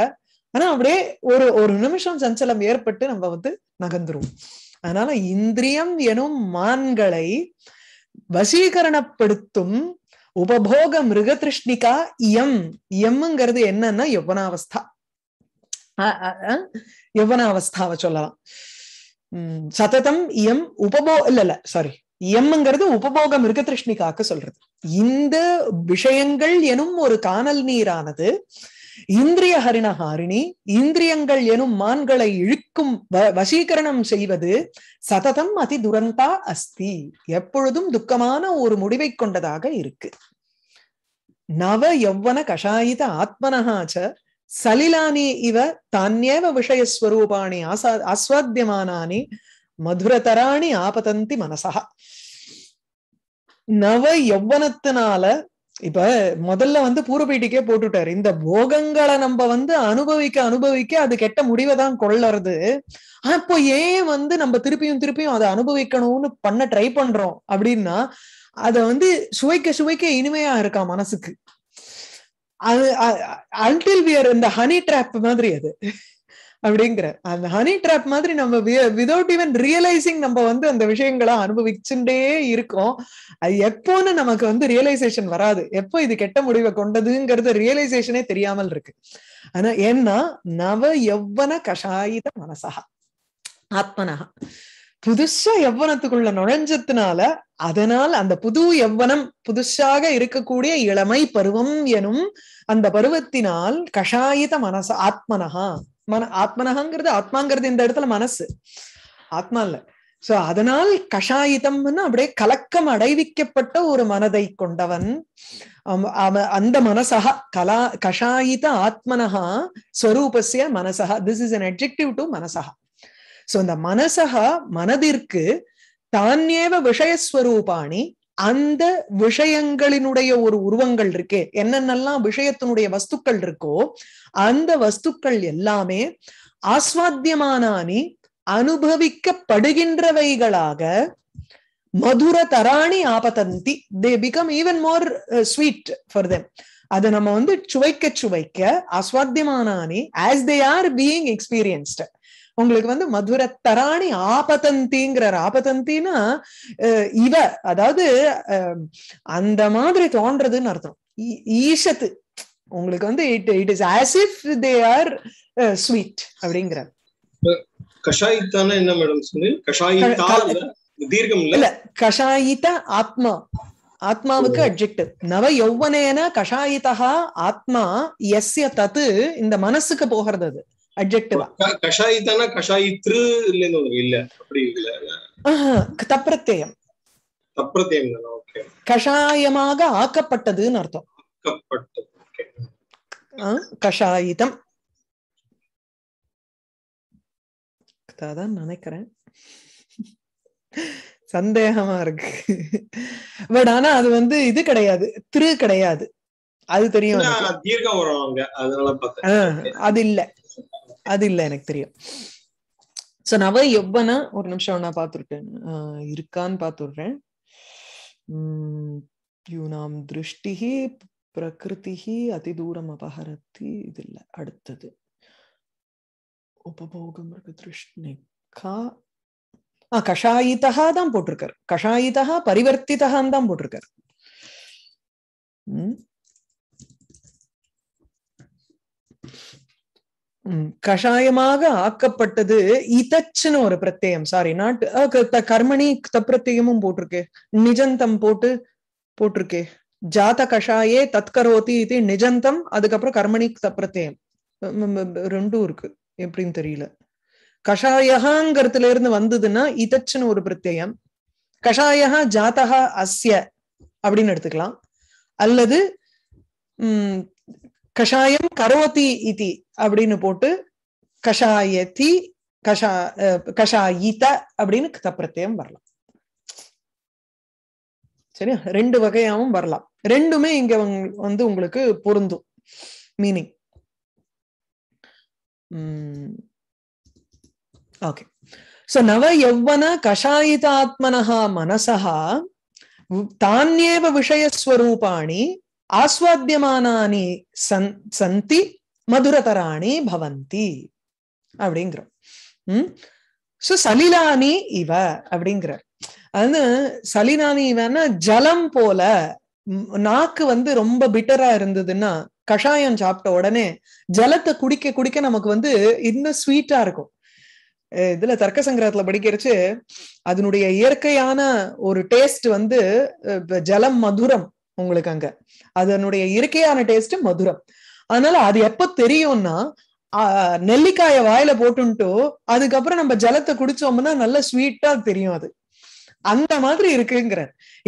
ஆனா அப்படியே ஒரு ஒரு நிமிஷம் சஞ்சலம் ஏற்பட்டு நம்ம வந்து நகர்ந்துருவோம் அதனால இந்திரியம் எனும் மான்களை வசீகரணப்படுத்தும் உபபோக மிருகதிருஷ்டிகா இயம் இயம்ங்கிறது என்னன்னா யவனாவஸ்தா யவனாவஸ்தாவை சொல்லலாம் உம் சததம் இயம் உபபோ இல்ல இல்ல சாரி இயம்ங்கிறது உபபோக மிருகதிருஷ்ணிக்காக்க சொல்றது இந்த விஷயங்கள் எனும் ஒரு காணல் நீரானது இந்திரிய ஹரிணஹாரிணி இந்திரியங்கள் எனும் மான்களை இழுக்கும் வசீகரணம் செய்வது சததம் அதி துரந்தா அஸ்தி எப்பொழுதும் துக்கமான ஒரு முடிவை கொண்டதாக இருக்கு நவ யௌவன கஷாயித ஆத்மனஹாச்ச சலிலானி இவ தானியேவ விஷயஸ்வரூபாணி ஆசா ஆஸ்வாத்தியமானி மதுரதராணி ஆபதந்தி மனசா நவ யௌவனத்தினால இப்ப முதல்ல வந்து பூர்வபீட்டிக்கே போட்டுட்டாரு இந்த போகங்களை நம்ம வந்து அனுபவிக்க அனுபவிக்க அது கெட்ட முடிவை தான் கொள்ளறது அப்போ ஏன் வந்து நம்ம திருப்பியும் திருப்பியும் அதை அனுபவிக்கணும்னு பண்ண ட்ரை பண்றோம் அப்படின்னா அத வந்து சுவைக்க சுவைக்க இனிமையா இருக்கா மனசுக்கு அது அல்டில் வியர் இந்த ஹனி ட்ராப் மாதிரி அது அப்படிங்கிற அந்த ஹனி ட்ராப் மாதிரி நம்ம விதவுட் ஈவன் ரியலைசிங் நம்ம வந்து அந்த விஷயங்களை அனுபவிச்சுட்டே இருக்கோம் அது எப்போன்னு நமக்கு வந்து ரியலைசேஷன் வராது எப்போ இது கெட்ட முடிவை கொண்டதுங்கிறது ரியலைசேஷனே தெரியாமல் இருக்கு ஆனா ஏன்னா நவ எவ்வன கஷாயித மனசகா ஆத்மனகா புதுசா எவ்வனத்துக்குள்ள நுழைஞ்சதுனால அதனால் அந்த புது எவ்வனம் புதுசாக இருக்கக்கூடிய இளமை பருவம் எனும் அந்த பருவத்தினால் கஷாயித மனச ஆத்மனகா மன ஆத்மனகாங்கிறது ஆத்மாங்கிறது இந்த இடத்துல மனசு ஆத்மா இல்ல சோ அதனால் கஷாயிதம்னு அப்படியே கலக்கம் அடைவிக்கப்பட்ட ஒரு மனதை கொண்டவன் அந்த மனசா கலா கஷாயித ஆத்மனஹா ஸ்வரூபசிய மனசா this is an adjective to மனசா சோ இந்த மனசா மனதிற்கு தானேவ விஷயஸ்வரூபாணி அந்த விஷயங்களினுடைய ஒரு உருவங்கள் இருக்கு என்னென்னலாம் விஷயத்தினுடைய வஸ்துக்கள் இருக்கோ அந்த வஸ்துக்கள் எல்லாமே ஆஸ்வாத்தியமானி அனுபவிக்கப்படுகின்றவைகளாக மதுர தராணி ஆபதந்தி they become even more sweet for them அதை நம்ம வந்து சுவைக்க சுவைக்க ஆஸ்வாத்தியமானி as they are being experienced உங்களுக்கு வந்து மதுர தராணி ஆபத்தந்திங்கிறார் ஆபதந்தினா இவ அதாவது அந்த மாதிரி தோன்றதுன்னு அர்த்தம் ஈஷத்து உங்களுக்கு வந்து it it is as if they are sweet அப்படிங்கிறார் கஷாயித்தான என்ன மேடம் சொன்னீங்க தீர்க்கம் இல்ல கஷாயித்த ஆத்மா ஆத்மாவுக்கு அப்ஜெக்டிவ் நவ யௌவனேன கஷாயிதா ஆத்மா எஸ்ய தத்து இந்த மனசுக்கு போகிறது அது அட்ஜெக்டிவா கஷாயித்தானா கஷாயித்ரு இல்ல அப்படி இல்ல கஷாயமாக ஆக்கப்பட்டதுன்னு அர்த்தம் கஷாயிதம் தான் நினைக்கிறேன் சந்தேகமா இருக்கு பட் ஆனா அது வந்து இது கிடையாது திரு கிடையாது அது தெரியும் அது இல்ல அது இல்லை எனக்கு தெரியும் ஸோ நவ எவ்வனா ஒரு நிமிஷம் நான் ஆஹ் இருக்கான்னு பார்த்துடுறேன் யூனாம் திருஷ்டிகி பிரகிருதி அதி தூரம் அபகரத்தி இது இல்லை அடுத்தது உபபோகம் இருக்கு திருஷ்ணிகா ஆ கஷாயிதா தான் போட்டிருக்காரு கஷாயிதா பரிவர்த்திதான் தான் போட்டிருக்காரு உம் கஷாயமாக ஆக்கப்பட்டது இதச்சுன்னு ஒரு பிரத்யம் சாரி நாட்டு கர்மணி தப்பிரத்தியமும் போட்டிருக்கு நிஜந்தம் போட்டு போட்டிருக்கு ஜாத கஷாயே தத்கரோதி இது நிஜந்தம் அதுக்கப்புறம் கர்மணி தப்பிரத்தியம் ரெண்டும் இருக்கு எப்படின்னு தெரியல கஷாயகாங்கிறதுல இருந்து வந்ததுன்னா இதச்சுன்னு ஒரு பிரத்யம் கஷாயா ஜாத்தகா அஸ்ய அப்படின்னு எடுத்துக்கலாம் அல்லது உம் கஷாயம் கரோதி இது அப்படின்னு போட்டு கஷாய தி கஷா கஷாயித அப்படின்னு தப்பிரத்தியம் வரலாம் சரியா ரெண்டு வகையாவும் வரலாம் ரெண்டுமே இங்க வந்து உங்களுக்கு பொருந்தும் மீனிங் ஓகே சோ நவ எவ்வன கஷாயிதாத்மனஹா மனசா தானியேவ விஷயஸ்வரூபாணி ஆஸ்வாத்தியமானி சந்தி மதுரதராணி பவந்தி அப்படிங்கிறோம் உம் சோ சலிலானி இவ அப்படிங்கிறார் அது சலிலானி இவன்னா ஜலம் போல நாக்கு வந்து ரொம்ப பிட்டரா இருந்ததுன்னா கஷாயம் சாப்பிட்ட உடனே ஜலத்தை குடிக்க குடிக்க நமக்கு வந்து இன்னும் ஸ்வீட்டா இருக்கும் இதுல தர்க்க சங்கிரகத்துல படிக்கிறச்சு அதனுடைய இயற்கையான ஒரு டேஸ்ட் வந்து ஜலம் மதுரம் உங்களுக்கு அங்க அதனுடைய இயற்கையான டேஸ்ட் மதுரம் அதனால அது எப்ப தெரியும்னா நெல்லிக்காய வாயில போட்டுன்ட்டு அதுக்கப்புறம் நம்ம ஜலத்தை குடிச்சோம்னா நல்ல ஸ்வீட்டா தெரியும் அது அந்த மாதிரி இருக்குங்கிற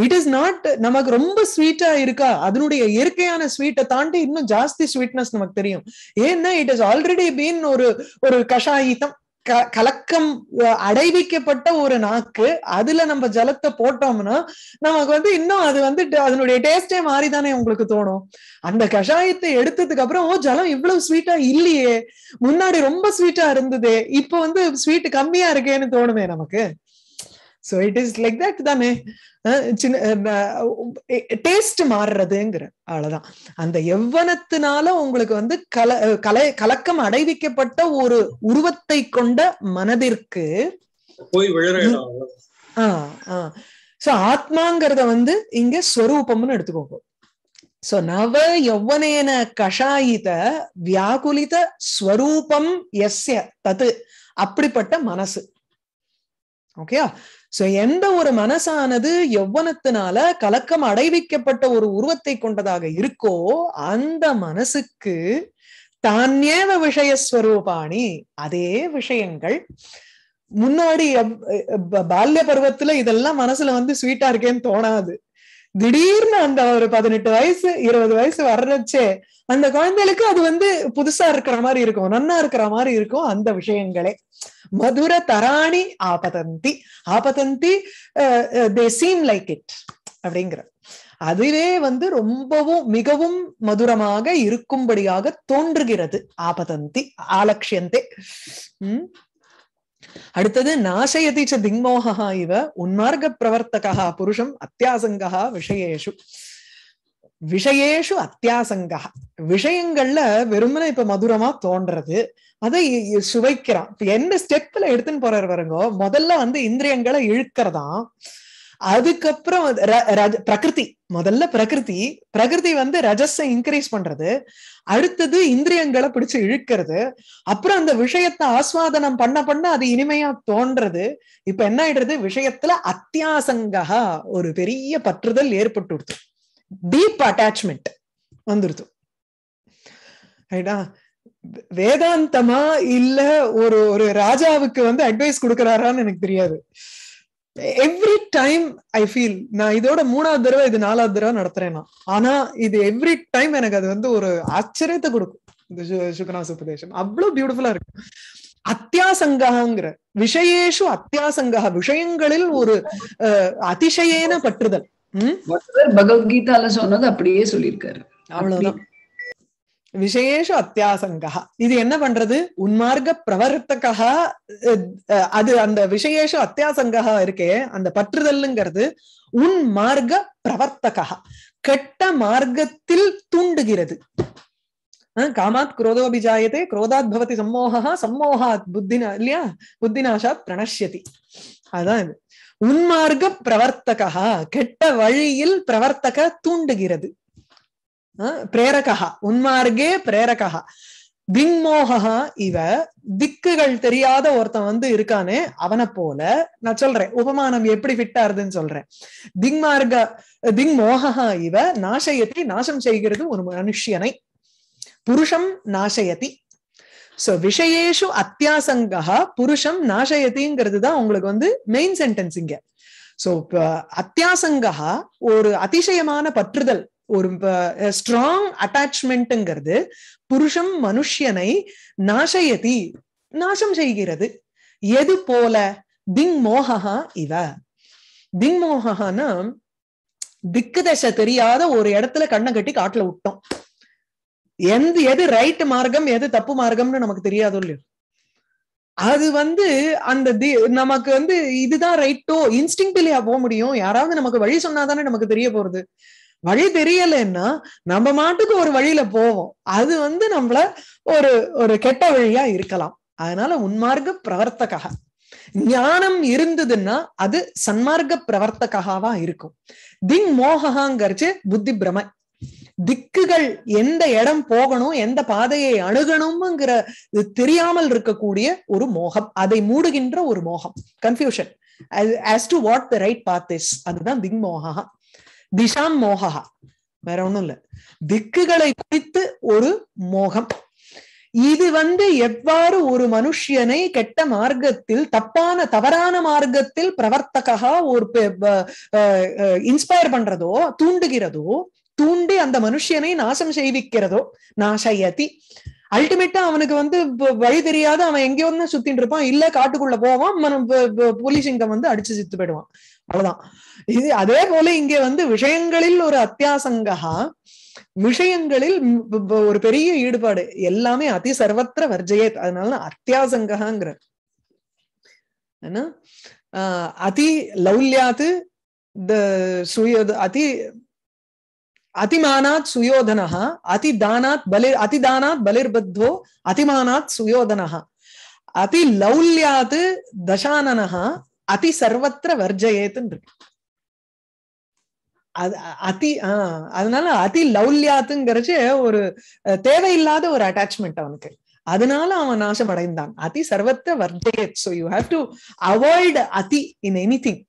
இட் இஸ் நாட் நமக்கு ரொம்ப ஸ்வீட்டா இருக்கா அதனுடைய இயற்கையான ஸ்வீட்டை தாண்டி இன்னும் ஜாஸ்தி ஸ்வீட்னஸ் நமக்கு தெரியும் ஏன்னா இட் இஸ் ஆல்ரெடி பீன் ஒரு ஒரு கஷாயித்தம் க கலக்கம் அடைவிக்கப்பட்ட ஒரு நாக்கு அதுல நம்ம ஜலத்தை போட்டோம்னா நமக்கு வந்து இன்னும் அது வந்து அதனுடைய டேஸ்டே மாறிதானே உங்களுக்கு தோணும் அந்த கஷாயத்தை எடுத்ததுக்கு அப்புறம் ஓ ஜலம் இவ்வளவு ஸ்வீட்டா இல்லையே முன்னாடி ரொம்ப ஸ்வீட்டா இருந்தது இப்ப வந்து ஸ்வீட் கம்மியா இருக்கேன்னு தோணுமே நமக்கு so it is like that தானே டேஸ்ட் மாறுறதுங்கிற அவ்வளவுதான் அந்த எவ்வனத்தினால உங்களுக்கு வந்து கல கலை கலக்கம் அடைவிக்கப்பட்ட ஒரு உருவத்தை கொண்ட மனதிற்கு ஆஹ் ஆஹ் சோ ஆத்மாங்கிறத வந்து இங்க ஸ்வரூபம்னு எடுத்துக்கோங்க சோ நவ யௌவனேன கஷாயித வியாகுலித ஸ்வரூபம் எஸ்ய தத்து அப்படிப்பட்ட மனசு ஓகேயா சோ எந்த ஒரு மனசானது எவ்வனத்தினால கலக்கம் அடைவிக்கப்பட்ட ஒரு உருவத்தை கொண்டதாக இருக்கோ அந்த மனசுக்கு விஷய ஸ்வரூபாணி அதே விஷயங்கள் முன்னாடி பால்ய பருவத்துல இதெல்லாம் மனசுல வந்து ஸ்வீட்டா இருக்கேன்னு தோணாது திடீர்னு அந்த ஒரு பதினெட்டு வயசு இருபது வயசு வர்றச்சே அந்த குழந்தைகளுக்கு அது வந்து புதுசா இருக்கிற மாதிரி இருக்கும் நன்னா இருக்கிற மாதிரி இருக்கும் அந்த விஷயங்களே மதுர தராணி ஆபதந்தி ஆபதந்தி தே சீம் லைக் இட் அப்படிங்கிற அதுவே வந்து ரொம்பவும் மிகவும் மதுரமாக இருக்கும்படியாக தோன்றுகிறது ஆபதந்தி ஆலக்ஷியந்தே உம் அடுத்தது நாசயதி ச திங்மோகா இவ உன்மார்க்க பிரவர்த்தகா புருஷம் அத்தியாசங்கா விஷயேஷு விஷயேஷு அத்தியாசங்கா விஷயங்கள்ல வெறுமனை இப்ப மதுரமா தோன்றது அதை சுவைக்கிறான் இப்ப எந்த ஸ்டெப்ல எடுத்துன்னு போறாரு பாருங்க முதல்ல வந்து இந்திரியங்களை இழுக்கிறதான் அதுக்கப்புறம் பிரகிருதி முதல்ல பிரகிருதி பிரகிருதி வந்து ரஜஸ இன்க்ரீஸ் பண்றது அடுத்தது இந்திரியங்களை பிடிச்சு இழுக்கிறது அப்புறம் அந்த விஷயத்தை ஆஸ்வாதனம் பண்ண பண்ண அது இனிமையா தோன்றது இப்ப என்ன ஆயிடுறது விஷயத்துல அத்தியாசங்கா ஒரு பெரிய பற்றுதல் ஏற்பட்டுடுது டீப் அட்டாச்மெண்ட் வந்துருது வேதாந்தமா இல்ல ஒரு ஒரு ராஜாவுக்கு வந்து அட்வைஸ் கொடுக்கறாரான்னு எனக்கு தெரியாது எவ்ரி டைம் ஐ ஃபீல் நான் இதோட மூணாவது தடவை இது நாலாவது தடவை நடத்துறேன் நான் ஆனா இது எவ்ரி டைம் எனக்கு அது வந்து ஒரு ஆச்சரியத்தை கொடுக்கும் இந்த சுகனா உபதேசம் அவ்வளவு பியூட்டிஃபுல்லா இருக்கு அத்தியாசங்கங்கிற விஷயேஷு அத்தியாசங்க விஷயங்களில் ஒரு அதிசயேன பற்றுதல் பகவத்கீதால சொன்னது அப்படியே சொல்லியிருக்காரு அவ்வளவுதான் விசேஷ அத்தியாசங்கா இது என்ன பண்றது உன்மார்க்க பிரவர்த்தகா அது அந்த விசேஷ அத்தியாசங்கா இருக்கே அந்த பற்றுதல்ங்கிறது உன் மார்க்க பிரவர்த்தகா கெட்ட மார்க்கத்தில் தூண்டுகிறது காமாத் குரோதோபிஜாயத்தே குரோதாத் பவதி சம்மோகா சம்மோகாத் புத்தினா இல்லையா புத்தினாஷா பிரணஷ்யதி அதான் இது உன்மார்க்க பிரவர்த்தகா கெட்ட வழியில் பிரவர்த்தக தூண்டுகிறது பிரேரகா உன்மார்க்கே பிரேரகா திங்மோகா இவ திக்குகள் தெரியாத ஒருத்தன் வந்து இருக்கானே அவனை போல நான் சொல்றேன் உபமானம் எப்படி ஃபிட் சொல்றேன் திங்மார்க திங்மோகா இவ நாசயத்தை நாசம் செய்கிறது ஒரு மனுஷியனை புருஷம் நாசயத்தி சோ விஷயேஷு அத்தியாசங்கா புருஷம் நாசயத்திங்கிறது தான் உங்களுக்கு வந்து மெயின் சென்டென்ஸ் இங்க சோ அத்தியாசங்கா ஒரு அதிசயமான பற்றுதல் ஒரு ஸ்ட்ராங் அட்டாச்மெண்ட்ங்கிறது புருஷம் மனுஷியனை நாசயதி நாசம் செய்கிறது எது போல திங் மோகா இவ திங் மோகனா திக்கு தசை தெரியாத ஒரு இடத்துல கண்ணை கட்டி காட்டுல விட்டோம் எந்த எது ரைட் மார்க்கம் எது தப்பு மார்க்கம்னு நமக்கு தெரியாதோ இல்லையோ அது வந்து அந்த தி நமக்கு வந்து இதுதான் ரைட்டோ இன்ஸ்டிங்லயா போக முடியும் யாராவது நமக்கு வழி சொன்னாதானே நமக்கு தெரிய போறது வழி தெரியலன்னா நம்ம மாட்டுக்கு ஒரு வழியில போவோம் அது வந்து நம்மள ஒரு ஒரு கெட்ட வழியா இருக்கலாம் அதனால உன்மார்க்க பிரவர்த்தகா ஞானம் இருந்ததுன்னா அது சன்மார்க்க பிரவர்த்தகாவா இருக்கும் திங் மோகங்கிறச்சு புத்தி பிரமை திக்குகள் எந்த இடம் போகணும் எந்த பாதையை அணுகணும்ங்கிற தெரியாமல் இருக்கக்கூடிய ஒரு மோகம் அதை மூடுகின்ற ஒரு மோகம் confusion as to what the right path is அதுதான் திங் மோகா திஷாம் மோகா வேற ஒண்ணும் இல்ல திக்குகளை குறித்து ஒரு மோகம் இது வந்து எவ்வாறு ஒரு மனுஷியனை கெட்ட மார்க்கத்தில் தப்பான தவறான மார்க்கத்தில் பிரவர்த்தகா ஒரு இன்ஸ்பயர் பண்றதோ தூண்டுகிறதோ தூண்டி அந்த மனுஷியனை நாசம் செய்விக்கிறதோ நாசயதி அல்டிமேட்டா அவனுக்கு வந்து வழி தெரியாத அவன் எங்கேயோ சுத்தின்னு இருப்பான் இல்ல காட்டுக்குள்ள போவான் மனம் போலீஸ் வந்து அடிச்சு சித்து போயிடுவான் அவ்வளவுதான் இது அதே போல இங்கே வந்து விஷயங்களில் ஒரு அத்தியாசங்கா விஷயங்களில் ஒரு பெரிய ஈடுபாடு எல்லாமே அதி சர்வத்திர வர்ஜயே அதனால அத்தியாசங்காங்கிற அதி லௌல்யாத்து த சுயோத அதி அதிமானாத் சுயோதனா அதிதானாத் பலிர் அதிதானாத் பலிர்பத்வோ அதிமானாத் சுயோதனா அதி லௌல்யாத் தசானனா அதி சர்வத்திர வர்ஜயேத்துன்னு இருக்கு அது அதி ஆஹ் அதனால அதி லௌல்யாத்துங்கிறது ஒரு தேவையில்லாத ஒரு அட்டாச்மெண்ட் அவனுக்கு அதனால அவன் நாசம் அடைந்தான் அதி சர்வத்த வர்த்தயத் so you have to avoid அதி இன் எனி திங்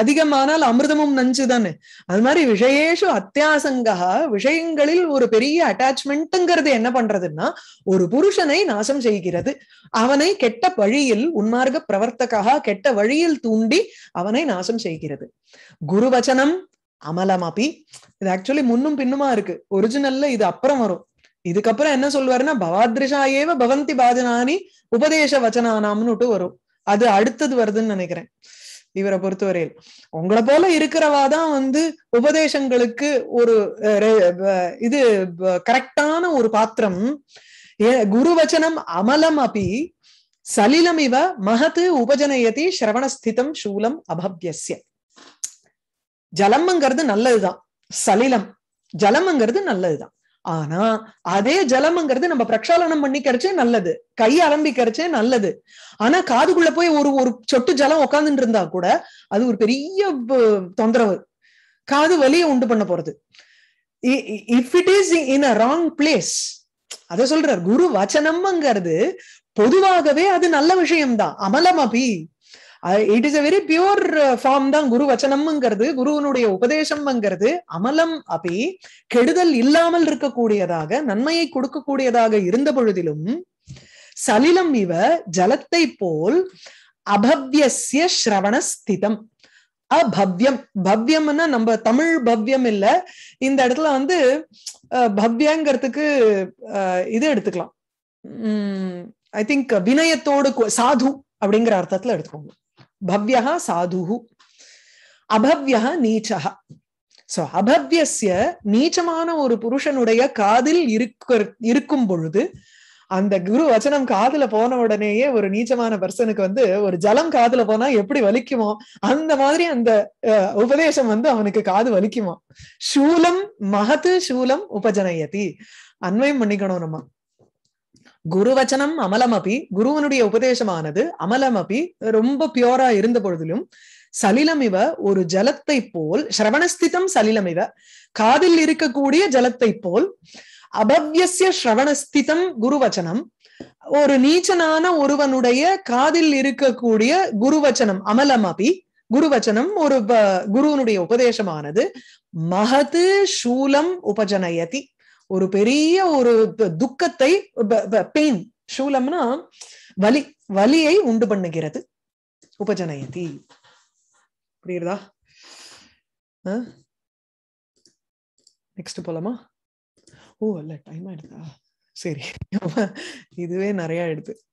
அதிகமானால் அமிர்தமும் நஞ்சு தானே அது மாதிரி விஷயேஷு அத்தியாசங்கா விஷயங்களில் ஒரு பெரிய அட்டாச்மெண்ட்ங்கிறது என்ன பண்றதுன்னா ஒரு புருஷனை நாசம் செய்கிறது அவனை கெட்ட வழியில் உன்மார்க்க பிரவர்த்தகா கெட்ட வழியில் தூண்டி அவனை நாசம் செய்கிறது குருவச்சனம் அமலம் இது ஆக்சுவலி முன்னும் பின்னுமா இருக்கு ஒரிஜினல்ல இது அப்புறம் வரும் இதுக்கப்புறம் என்ன சொல்லுவாருன்னா பவாத்ரிஷா ஏவ பவந்தி பாஜனானி உபதேச வச்சனானாம்னுட்டு வரும் அது அடுத்தது வருதுன்னு நினைக்கிறேன் இவரை பொறுத்தவரையில் உங்களை போல இருக்கிறவா தான் வந்து உபதேசங்களுக்கு ஒரு இது கரெக்டான ஒரு பாத்திரம் குருவச்சனம் அமலம் அபி சலிலம் இவ மகத்து உபஜனயதி சிரவணஸ்திதம் சூலம் அபவ்யசிய ஜலம்ங்கிறது நல்லதுதான் சலிலம் ஜலம்ங்கிறது நல்லதுதான் ஆனா அதே ஜலம்ங்கிறது நம்ம பிரக்ஷாலனம் பண்ணிக்கிறச்சே நல்லது கை அலம்பிக்கிறச்சே நல்லது ஆனா காதுக்குள்ள போய் ஒரு ஒரு சொட்டு ஜலம் உட்காந்துட்டு இருந்தா கூட அது ஒரு பெரிய தொந்தரவு காது வலியை உண்டு பண்ண போறது if it is in a wrong place அத சொல்றார் குரு வச்சனம்ங்கிறது பொதுவாகவே அது நல்ல விஷயம்தான் அமலமபி it is a very pure form தான் குரு வச்சனம்ங்கிறது குருவனுடைய உபதேசம்ங்கிறது அமலம் அப்படி கெடுதல் இல்லாமல் இருக்கக்கூடியதாக நன்மையை கொடுக்கக்கூடியதாக இருந்த பொழுதிலும் சலிலம் இவ ஜலத்தை போல் அபவ்யசிய ஸ்ரவணஸ்திதம் அபவ்யம் பவ்யம்னா நம்ம தமிழ் பவ்யம் இல்ல இந்த இடத்துல வந்து பவ்யங்கிறதுக்கு இது எடுத்துக்கலாம் ஐ திங்க் வினயத்தோடு சாது அப்படிங்கிற அர்த்தத்துல எடுத்துக்கோங்க பவ்யா சாதுகு அபவ்யா நீச்சகா சோ அபவ்யசிய நீச்சமான ஒரு புருஷனுடைய காதில் இருக்க இருக்கும் பொழுது அந்த குரு வச்சனம் காதுல போன உடனேயே ஒரு நீச்சமான பர்சனுக்கு வந்து ஒரு ஜலம் காதுல போனா எப்படி வலிக்குமோ அந்த மாதிரி அந்த உபதேசம் வந்து அவனுக்கு காது வலிக்குமோ சூலம் மகத்து சூலம் உபஜனயதி அன்வயம் பண்ணிக்கணும் நம்ம குருவச்சனம் அமலமபி குருவனுடைய உபதேசமானது அமலமபி ரொம்ப பியோரா இருந்த பொழுதிலும் சலிலம் இவ ஒரு ஜலத்தை போல் சலிலம் இவ காதில் இருக்கக்கூடிய ஜலத்தை போல் அபவ்யசிய ஸ்ரவணஸ்திதம் குருவச்சனம் ஒரு நீச்சனான ஒருவனுடைய காதில் இருக்கக்கூடிய குருவச்சனம் அமலமபி குருவச்சனம் ஒரு குருவனுடைய உபதேசமானது மகது சூலம் உபஜனயதி ஒரு பெரிய ஒரு துக்கத்தை பெயின் சூலம்னா வலி வலியை உண்டு பண்ணுகிறது உபஜனயதி புரியுறதா நெக்ஸ்ட் போலாமா ஓ இல்ல டைம் ஆயிடுதா சரி இதுவே நிறைய எடுத்து